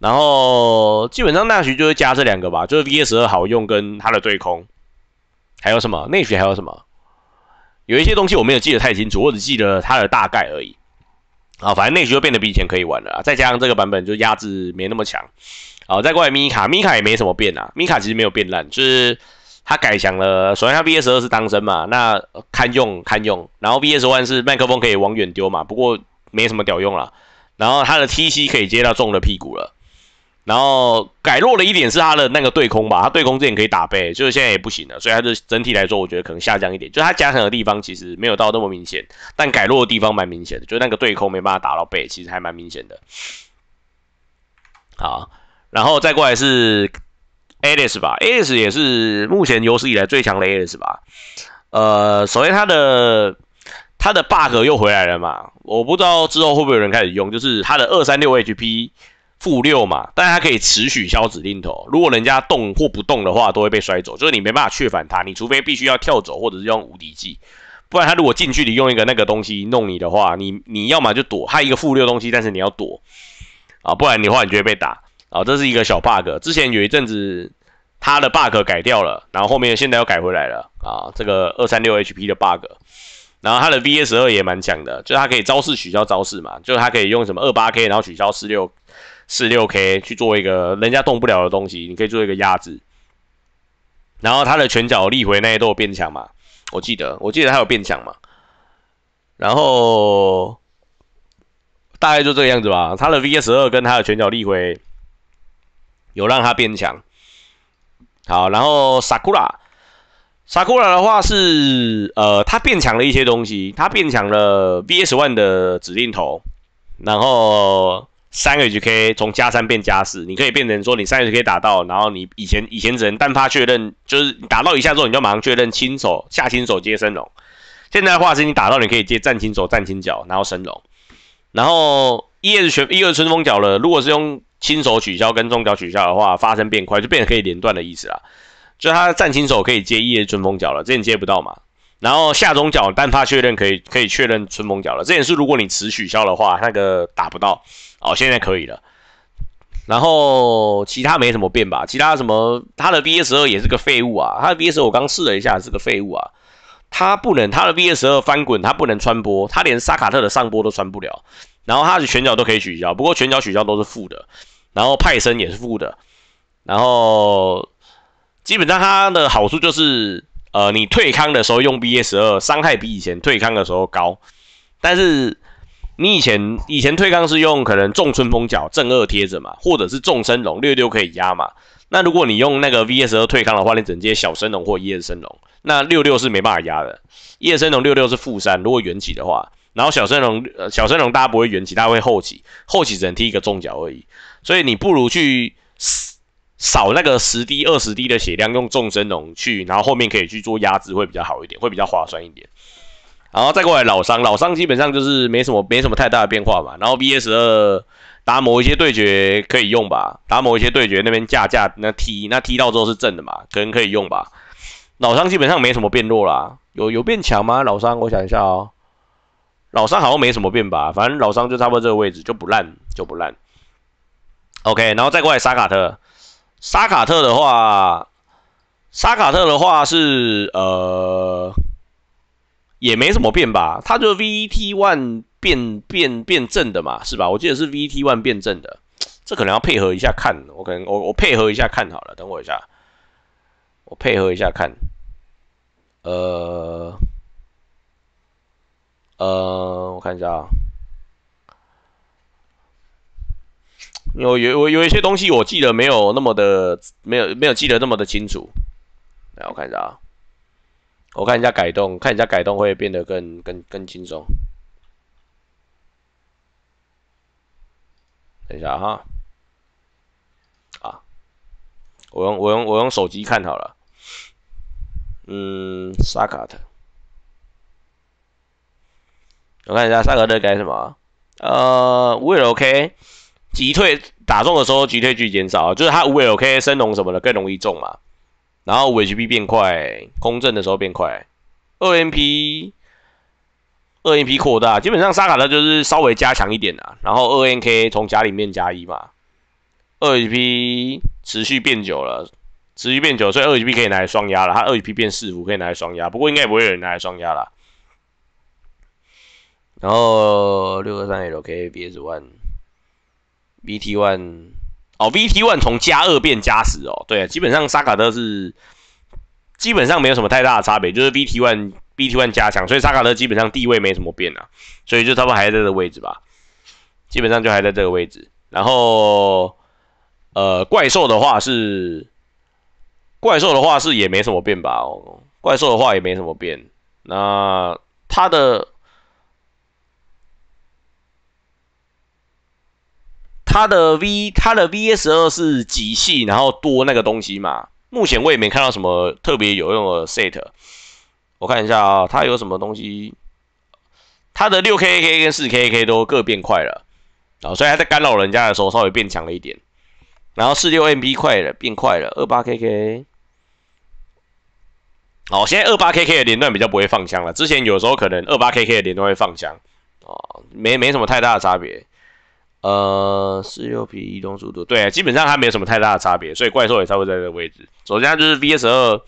然后基本上那局就会加这两个吧，就是 E S 二好用跟他的对空，还有什么内局还有什么？有一些东西我没有记得太清楚，我只记得它的大概而已啊。反正那局就变得比以前可以玩了，再加上这个版本就压制没那么强。好，再过来米卡，米卡也没什么变啊，米卡其实没有变烂，就是他改强了。首先，他 v s 二是单身嘛，那堪用堪用。然后 v s one 是麦克风可以往远丢嘛，不过没什么屌用了。然后他的 TC 可以接到重的屁股了。然后改弱了一点是他的那个对空吧，他对空这前可以打背，就是现在也不行了。所以他的整体来说，我觉得可能下降一点，就是他加强的地方其实没有到那么明显，但改弱的地方蛮明显的，就是那个对空没办法打到背，其实还蛮明显的。好。然后再过来是 Alice 吧，Alice 也是目前有史以来最强的 Alice 吧。呃，首先它的它的 bug 又回来了嘛，我不知道之后会不会有人开始用，就是它的二三六 HP 负六嘛，但它可以持续消指令头，如果人家动或不动的话，都会被摔走，就是你没办法去反它，你除非必须要跳走或者是用无敌技，不然他如果近距离用一个那个东西弄你的话，你你要么就躲，他一个负六东西，但是你要躲啊，不然的话你就会被打。哦，这是一个小 bug。之前有一阵子他的 bug 改掉了，然后后面现在又改回来了啊。这个二三六 HP 的 bug，然后他的 VS 二也蛮强的，就它可以招式取消招式嘛，就他可以用什么二八 K，然后取消四六四六 K 去做一个人家动不了的东西，你可以做一个压制。然后他的拳脚力回那些都有变强嘛？我记得，我记得他有变强嘛？然后大概就这个样子吧。他的 VS 二跟他的拳脚力回。有让他变强，好，然后萨库拉，萨库拉的话是，呃，他变强了一些东西，他变强了 V S one 的指令头，然后三 H K 从加三变加四，你可以变成说你三 H K 打到，然后你以前以前只能单发确认，就是打到以下之后你就马上确认，轻手下轻手接升龙，现在的话是你打到你可以接站轻手站轻脚，然后升龙，然后一 S 旋一 S 春风脚了，如果是用新手取消跟中脚取消的话，发生变快，就变得可以连断的意思啦。就他站新手可以接一叶春风脚了，这你接不到嘛。然后下中脚单发确认可以，可以确认春风脚了。这也是如果你迟取消的话，那个打不到。哦，现在可以了。然后其他没什么变吧。其他什么，他的 BS 二也是个废物啊。他的 BS 我刚试了一下，是个废物啊。他不能，他的 BS 二翻滚他不能穿波，他连萨卡特的上波都穿不了。然后他的拳脚都可以取消，不过拳脚取消都是负的。然后派森也是负的，然后基本上它的好处就是，呃，你退康的时候用 V S 二伤害比以前退康的时候高，但是你以前以前退康是用可能重春风脚正二贴着嘛，或者是重升龙六六可以压嘛。那如果你用那个 V S 二退康的话，你只能接小升龙或二升龙。那六六是没办法压的，二升龙六六是负三，如果原起的话，然后小升龙呃，小升龙大家不会原起，大家会后起，后起只能踢一个重脚而已。所以你不如去扫那个十滴二十滴的血量，用众生龙去，然后后面可以去做压制，会比较好一点，会比较划算一点。然后再过来老商，老商基本上就是没什么没什么太大的变化嘛。然后 BS 二打某一些对决可以用吧，打某一些对决那边架架那踢那踢到之后是正的嘛，可能可以用吧。老商基本上没什么变弱啦，有有变强吗？老商我想一下哦，老商好像没什么变吧，反正老商就差不多这个位置，就不烂就不烂。OK，然后再过来沙卡特，沙卡特的话，沙卡特的话是呃，也没什么变吧，他就 VT One 变变变正的嘛，是吧？我记得是 VT One 变正的，这可能要配合一下看，我可能我我配合一下看好了，等我一下，我配合一下看，呃，呃，我看一下啊。有有有有一些东西我记得没有那么的没有没有记得那么的清楚。来，我看一下啊，我看一下改动，看一下改动会变得更更更轻松。等一下哈，啊，我用我用我用手机看好了。嗯，萨卡特，我看一下萨卡特改什么？呃，ARE OK。急退打中的时候，急退距减少，就是它五 LK 升龙什么的更容易中嘛。然后尾级 B 变快，空阵的时候变快。二 NP，二 NP 扩大，基本上沙卡特就是稍微加强一点啦。然后二 NK 从甲里面加一嘛。二级 p 持续变久了，持续变久，所以二级 p 可以拿来双压了。它二级 p 变四伏，可以拿来双压，不过应该不会有人拿来双压了。然后六个三 LKBS One。v T one 哦 v T one 从加二变加十哦，对，基本上萨卡特是基本上没有什么太大的差别，就是 v T one B T one 加强，所以萨卡特基本上地位没什么变啊，所以就差不多还在这个位置吧，基本上就还在这个位置。然后，呃，怪兽的话是怪兽的话是也没什么变吧哦，怪兽的话也没什么变，那它的。他的 V，他的 VS 二是极细，然后多那个东西嘛。目前我也没看到什么特别有用的 set。我看一下啊，他有什么东西？他的六 KK 跟四 KK 都各变快了啊，所以他在干扰人家的时候稍微变强了一点。然后四六 MP 快了，变快了。二八 KK，哦，现在二八 KK 的连段比较不会放枪了。之前有时候可能二八 KK 的连段会放枪啊，没没什么太大的差别。呃，四六皮移动速度，对，基本上它没有什么太大的差别，所以怪兽也差不多在这个位置。首先就是 V S 二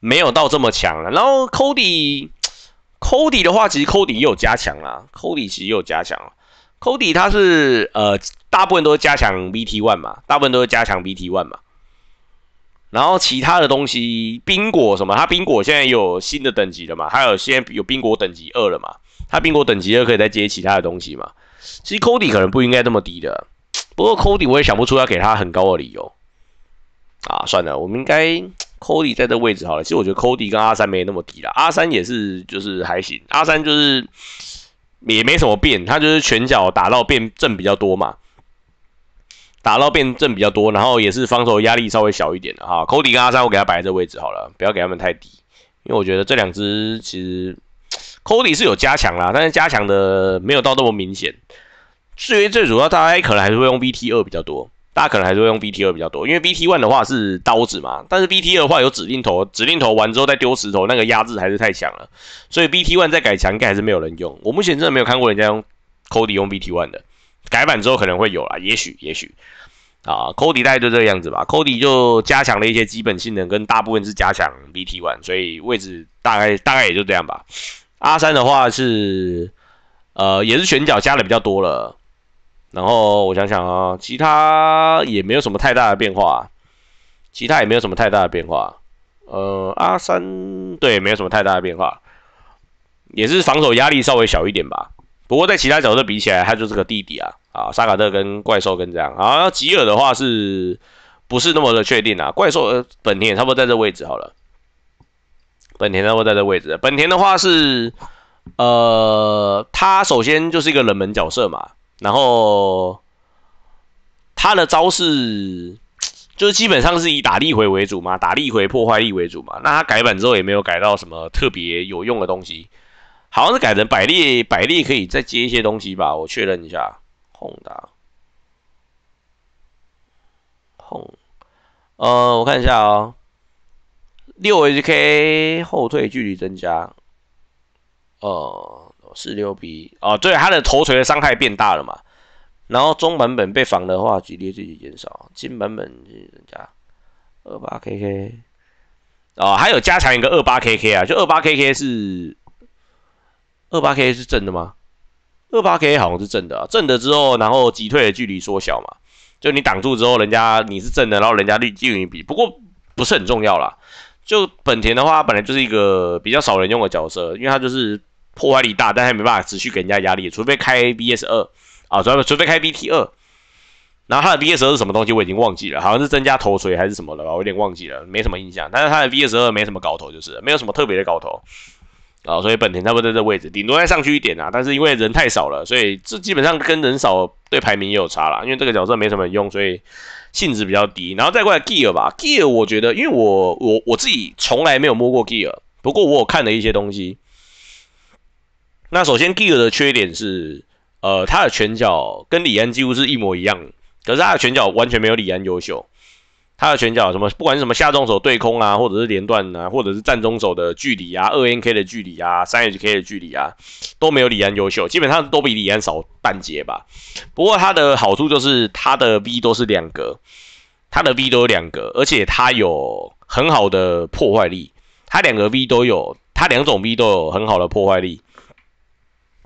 没有到这么强了，然后 Cody，Cody 的话其实 Cody 也有加强啦 c o d y 其实也有加强了。Cody 它是呃大部分都是加强 v T one 嘛，大部分都是加强 v T one 嘛。然后其他的东西，冰果什么，它冰果现在有新的等级了嘛？还有现在有冰果等级二了嘛？它冰果等级二可以再接其他的东西嘛？其实 Cody 可能不应该这么低的，不过 Cody 我也想不出要给他很高的理由。啊，算了，我们应该 Cody 在这位置好了。其实我觉得 Cody 跟阿三没那么低了，阿三也是就是还行，阿三就是也没什么变，他就是拳脚打到变正比较多嘛，打到变正比较多，然后也是防守压力稍微小一点的哈。Cody 跟阿三我给他摆这位置好了，不要给他们太低，因为我觉得这两只其实。Cody 是有加强啦，但是加强的没有到那么明显。至于最主要，大家可能还是会用 VT 二比较多。大家可能还是会用 VT 二比较多，因为 VT one 的话是刀子嘛，但是 VT 二的话有指令头，指令头完之后再丢石头，那个压制还是太强了。所以 VT one 再改强盖还是没有人用。我目前真的没有看过人家用 Cody 用 VT one 的。改版之后可能会有啦，也许也许啊。Cody 大概就这个样子吧。Cody 就加强了一些基本性能，跟大部分是加强 VT one，所以位置大概大概也就这样吧。阿三的话是，呃，也是选角加的比较多了，然后我想想啊，其他也没有什么太大的变化，其他也没有什么太大的变化，呃，阿三对，没有什么太大的变化，也是防守压力稍微小一点吧，不过在其他角色比起来，他就是个弟弟啊，啊，萨卡特跟怪兽跟这样啊，吉尔的话是不是那么的确定啊？怪兽本田也差不多在这位置好了。本田的我在这位置。本田的话是，呃，他首先就是一个冷门角色嘛，然后他的招式就是基本上是以打力回为主嘛，打力回破坏力为主嘛。那他改版之后也没有改到什么特别有用的东西，好像是改成百列百列可以再接一些东西吧？我确认一下，轰打轰，呃，我看一下啊。六 HK 后退距离增加，呃，四六比哦，对，他的头锤的伤害变大了嘛。然后中版本被防的话，几率距离减少；新版本增加二八 KK 哦，还有加强一个二八 KK 啊，就二八 KK 是二八 KK 是正的吗？二八 KK 好像是正的啊，正的之后，然后击退的距离缩小嘛。就你挡住之后，人家你是正的，然后人家力低于比，不过不是很重要啦，就本田的话，本来就是一个比较少人用的角色，因为它就是破坏力大，但也没办法持续给人家压力，除非开 BS 二啊，主要除非开 BT 二。然后它的 BS 二是什么东西我已经忘记了，好像是增加头锤还是什么了吧，我有点忘记了，没什么印象。但是它的 BS 二没什么搞头就是，没有什么特别的搞头啊，所以本田差不多在这位置，顶多再上去一点啊。但是因为人太少了，所以这基本上跟人少对排名也有差了，因为这个角色没什么用，所以。性质比较低，然后再过来 gear 吧，gear 我觉得，因为我我我自己从来没有摸过 gear，不过我有看了一些东西。那首先 gear 的缺点是，呃，他的拳脚跟李安几乎是一模一样，可是他的拳脚完全没有李安优秀。他的拳脚什么，不管是什么下中手对空啊，或者是连段啊，或者是站中手的距离啊，二 n k 的距离啊，三 h k 的距离啊，都没有李安优秀，基本上都比李安少半截吧。不过他的好处就是他的 v 都是两格，他的 v 都有两格，而且他有很好的破坏力，他两个 v 都有，他两种 v 都有很好的破坏力。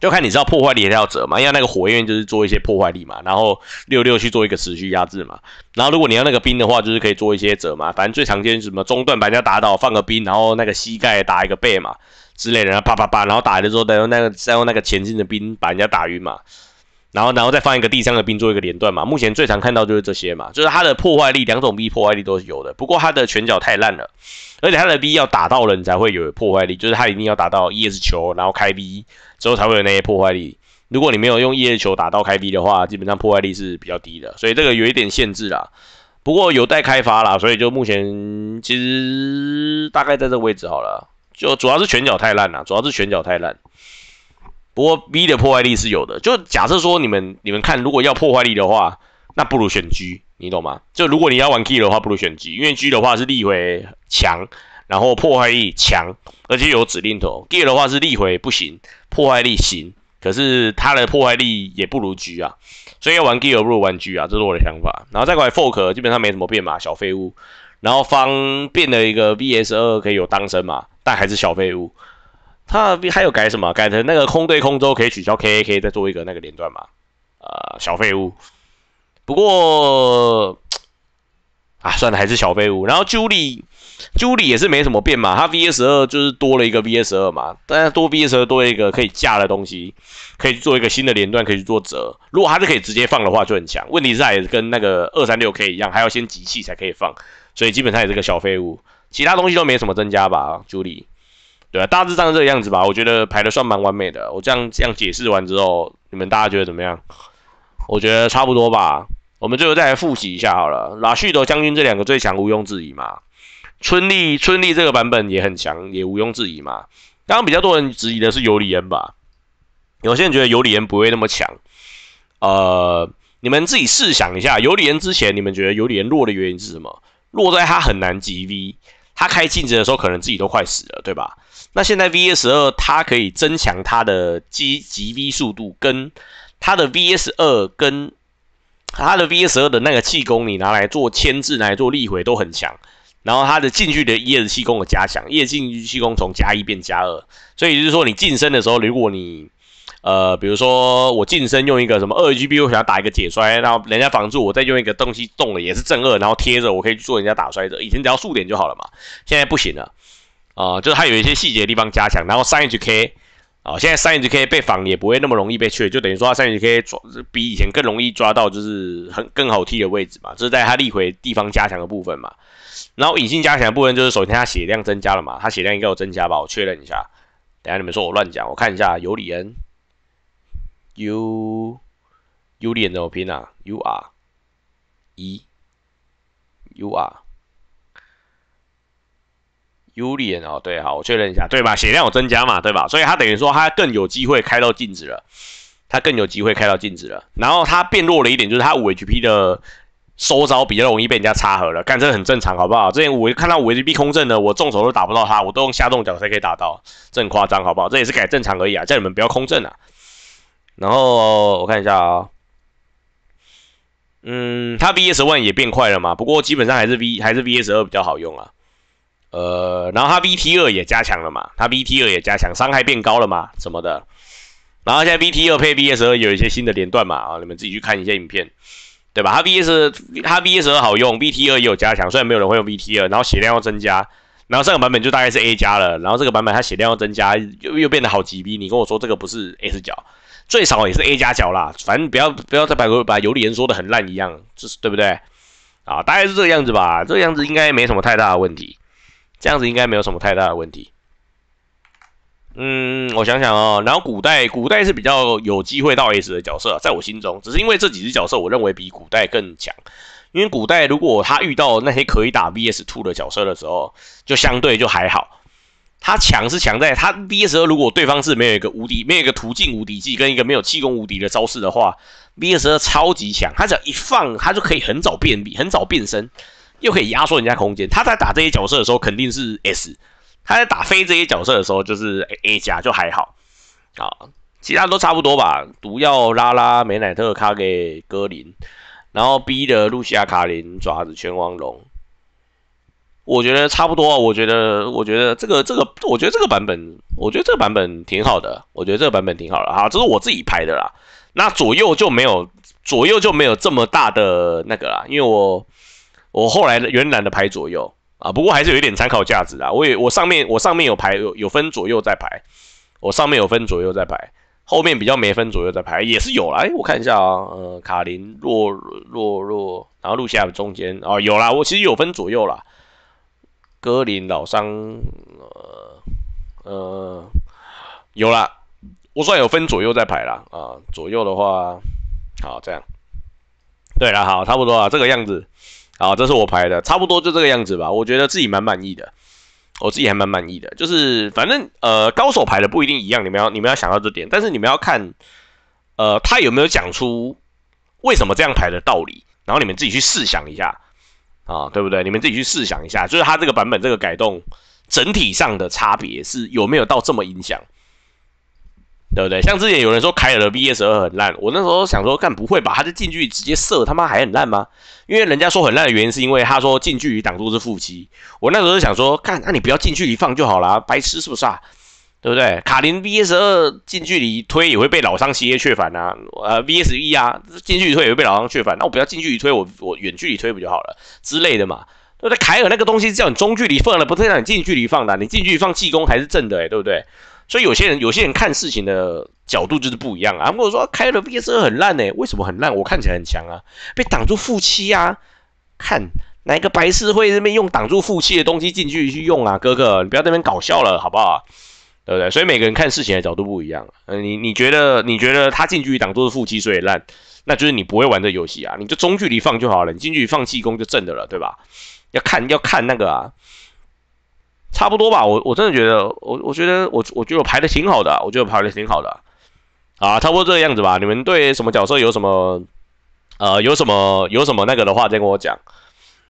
就看你知道破坏力还是要折嘛，因为那个火焰就是做一些破坏力嘛，然后六六去做一个持续压制嘛。然后如果你要那个兵的话，就是可以做一些折嘛。反正最常见什么中段把人家打倒，放个兵，然后那个膝盖打一个背嘛之类的，然后啪啪啪，然后打的时候，再用那个再用那个前进的兵把人家打晕嘛。然后然后再放一个第三个兵做一个连段嘛。目前最常看到就是这些嘛，就是他的破坏力两种兵破坏力都是有的，不过他的拳脚太烂了，而且他的 B 要打到人才会有破坏力，就是他一定要打到叶子球，然后开 B。之后才会有那些破坏力。如果你没有用夜球打到开 B 的话，基本上破坏力是比较低的，所以这个有一点限制啦。不过有待开发啦，所以就目前其实大概在这个位置好了。就主要是拳脚太烂啦，主要是拳脚太烂。不过 B 的破坏力是有的，就假设说你们你们看，如果要破坏力的话，那不如选 G，你懂吗？就如果你要玩 K 的话，不如选 G，因为 G 的话是力挥强，然后破坏力强。而且有指令头，gear 的话是力回不行，破坏力行，可是它的破坏力也不如狙啊，所以要玩 gear 不如玩 G 啊，这是我的想法。然后再改 fork 基本上没什么变嘛，小废物。然后方变了一个 vs 二可以有当身嘛，但还是小废物。它还有改什么？改成那个空对空之后可以取消 ka，k 再做一个那个连段嘛？啊，小废物。不过啊，算了，还是小废物。然后 Julie 朱莉也是没什么变嘛，他 V S 二就是多了一个 V S 二嘛，但是多 V S 二多一个可以架的东西，可以做一个新的连段，可以去做折。如果他是可以直接放的话就很强，问题是还是跟那个二三六 K 一样，还要先集气才可以放，所以基本上也是个小废物。其他东西都没什么增加吧朱莉。对啊，大致上这个样子吧，我觉得排的算蛮完美的。我这样这样解释完之后，你们大家觉得怎么样？我觉得差不多吧。我们最后再来复习一下好了，拉旭德将军这两个最强毋庸置疑嘛。春丽，春丽这个版本也很强，也毋庸置疑嘛。刚刚比较多人质疑的是尤里安吧？有些人觉得尤里安不会那么强。呃，你们自己试想一下，尤里安之前你们觉得尤里安弱的原因是什么？弱在他很难集 V，他开镜子的时候可能自己都快死了，对吧？那现在 V S 二，它可以增强它的集集 V 速度，跟它的 V S 二跟它的 V S 二的那个气功，你拿来做牵制、拿来做力回都很强。然后它的近距离的叶子气功的加强，叶近距气功从加一变加二，所以就是说你近身的时候，如果你呃，比如说我近身用一个什么二 G b u 想要打一个解摔，然后人家防住，我再用一个东西动了也是正二，然后贴着我可以去做人家打摔的。以前只要数点就好了嘛，现在不行了啊，就是它有一些细节的地方加强，然后三 HK 啊，现在三 HK 被防也不会那么容易被去，就等于说三 HK 抓比以前更容易抓到，就是很更好踢的位置嘛，这是在它力回地方加强的部分嘛。然后隐性加强的部分就是首先他血量增加了嘛，他血量应该有增加吧？我确认一下。等下你们说我乱讲，我看一下。尤里恩 u 尤 u 恩怎么拼啊，U R，E，U r j u l 哦对，好我确认一下，对吧？血量有增加嘛，对吧？所以他等于说他更有机会开到镜子了，他更有机会开到镜子了。然后他变弱了一点，就是他五 HP 的。收招比较容易被人家插合了，干这个很正常，好不好？之前我一看到我 V B 空阵的，我重手都打不到他，我都用下重脚才可以打到，这很夸张，好不好？这也是改正常而已啊，叫你们不要空阵啊。然后我看一下啊，嗯，他 V S one 也变快了嘛，不过基本上还是 V 还是 V S 二比较好用啊。呃，然后他 V T 二也加强了嘛，他 V T 二也加强，伤害变高了嘛，什么的。然后现在 V T 二配 V s 二有一些新的连段嘛，啊，你们自己去看一些影片。对吧？他 v s 他 v s 二好用 v t 二也有加强，虽然没有人会用 v t 二，然后血量要增加，然后上个版本就大概是 A 加了，然后这个版本他血量要增加，又又变得好级逼。你跟我说这个不是 S 角，最少也是 A 加角啦，反正不要不要再把把尤里安说的很烂一样，就是对不对？啊，大概是这个样子吧，这个样子应该没什么太大的问题，这样子应该没有什么太大的问题。嗯，我想想哦，然后古代古代是比较有机会到 S 的角色，在我心中，只是因为这几只角色，我认为比古代更强。因为古代如果他遇到那些可以打 VS Two 的角色的时候，就相对就还好。他强是强在，他 VS 二如果对方是没有一个无敌、没有一个途径无敌技跟一个没有气功无敌的招式的话，VS 二超级强。他只要一放，他就可以很早变变、很早变身，又可以压缩人家空间。他在打这些角色的时候，肯定是 S。他在打飞这些角色的时候，就是 A 加就还好，啊，其他都差不多吧。毒药拉拉、美乃特卡给戈林，然后 B 的露西亚卡林爪子拳王龙，我觉得差不多。我觉得，我觉得这个这个，我觉得这个版本，我觉得这个版本挺好的。我觉得这个版本挺好的。好，这是我自己拍的啦。那左右就没有左右就没有这么大的那个啦，因为我我后来原来的拍左右。啊，不过还是有点参考价值啊。我也我上面我上面有排有有分左右在排，我上面有分左右在排，后面比较没分左右在排也是有啦。哎，我看一下啊，呃，卡林洛洛洛，然后路西亚中间啊，有啦，我其实有分左右啦。格林老桑，呃呃，有啦，我算有分左右在排啦。啊，左右的话，好这样，对了，好差不多啊，这个样子。啊，这是我排的，差不多就这个样子吧。我觉得自己蛮满意的，我自己还蛮满意的。就是反正呃，高手排的不一定一样，你们要你们要想到这点。但是你们要看，呃，他有没有讲出为什么这样排的道理，然后你们自己去试想一下啊，对不对？你们自己去试想一下，就是他这个版本这个改动整体上的差别是有没有到这么影响。对不对？像之前有人说凯尔的 V S 二很烂，我那时候想说，干不会吧？他在近距离直接射，他妈还很烂吗？因为人家说很烂的原因是因为他说近距离挡住是负七。我那时候就想说，看，那你不要近距离放就好了，白痴是不是啊？对不对？卡林 V S 二近距离推也会被老伤切 A 却反啊，呃 V S 一啊，近距离推也会被老伤却反，那我不要近距离推，我我远距离推不就好了之类的嘛？那凯尔那个东西叫你中距离放的，不特让你近距离放的，你近距离放气功还是正的哎，对不对？所以有些人有些人看事情的角度就是不一样啊！如果说开了 v s 很烂呢为什么很烂？我看起来很强啊，被挡住负气呀，看哪个白痴会这边用挡住负气的东西进去去用啊？哥哥，你不要那边搞笑了好不好？对不对？所以每个人看事情的角度不一样。嗯，你你觉得你觉得他近距离挡住是负气所以烂，那就是你不会玩这游戏啊！你就中距离放就好了，你近距离放气功就正的了，对吧？要看要看那个啊。差不多吧，我我真的觉得，我我觉得我我觉得我排的挺好的，我觉得我排的挺好的，啊，差不多这个样子吧。你们对什么角色有什么呃有什么有什么那个的话，再跟我讲。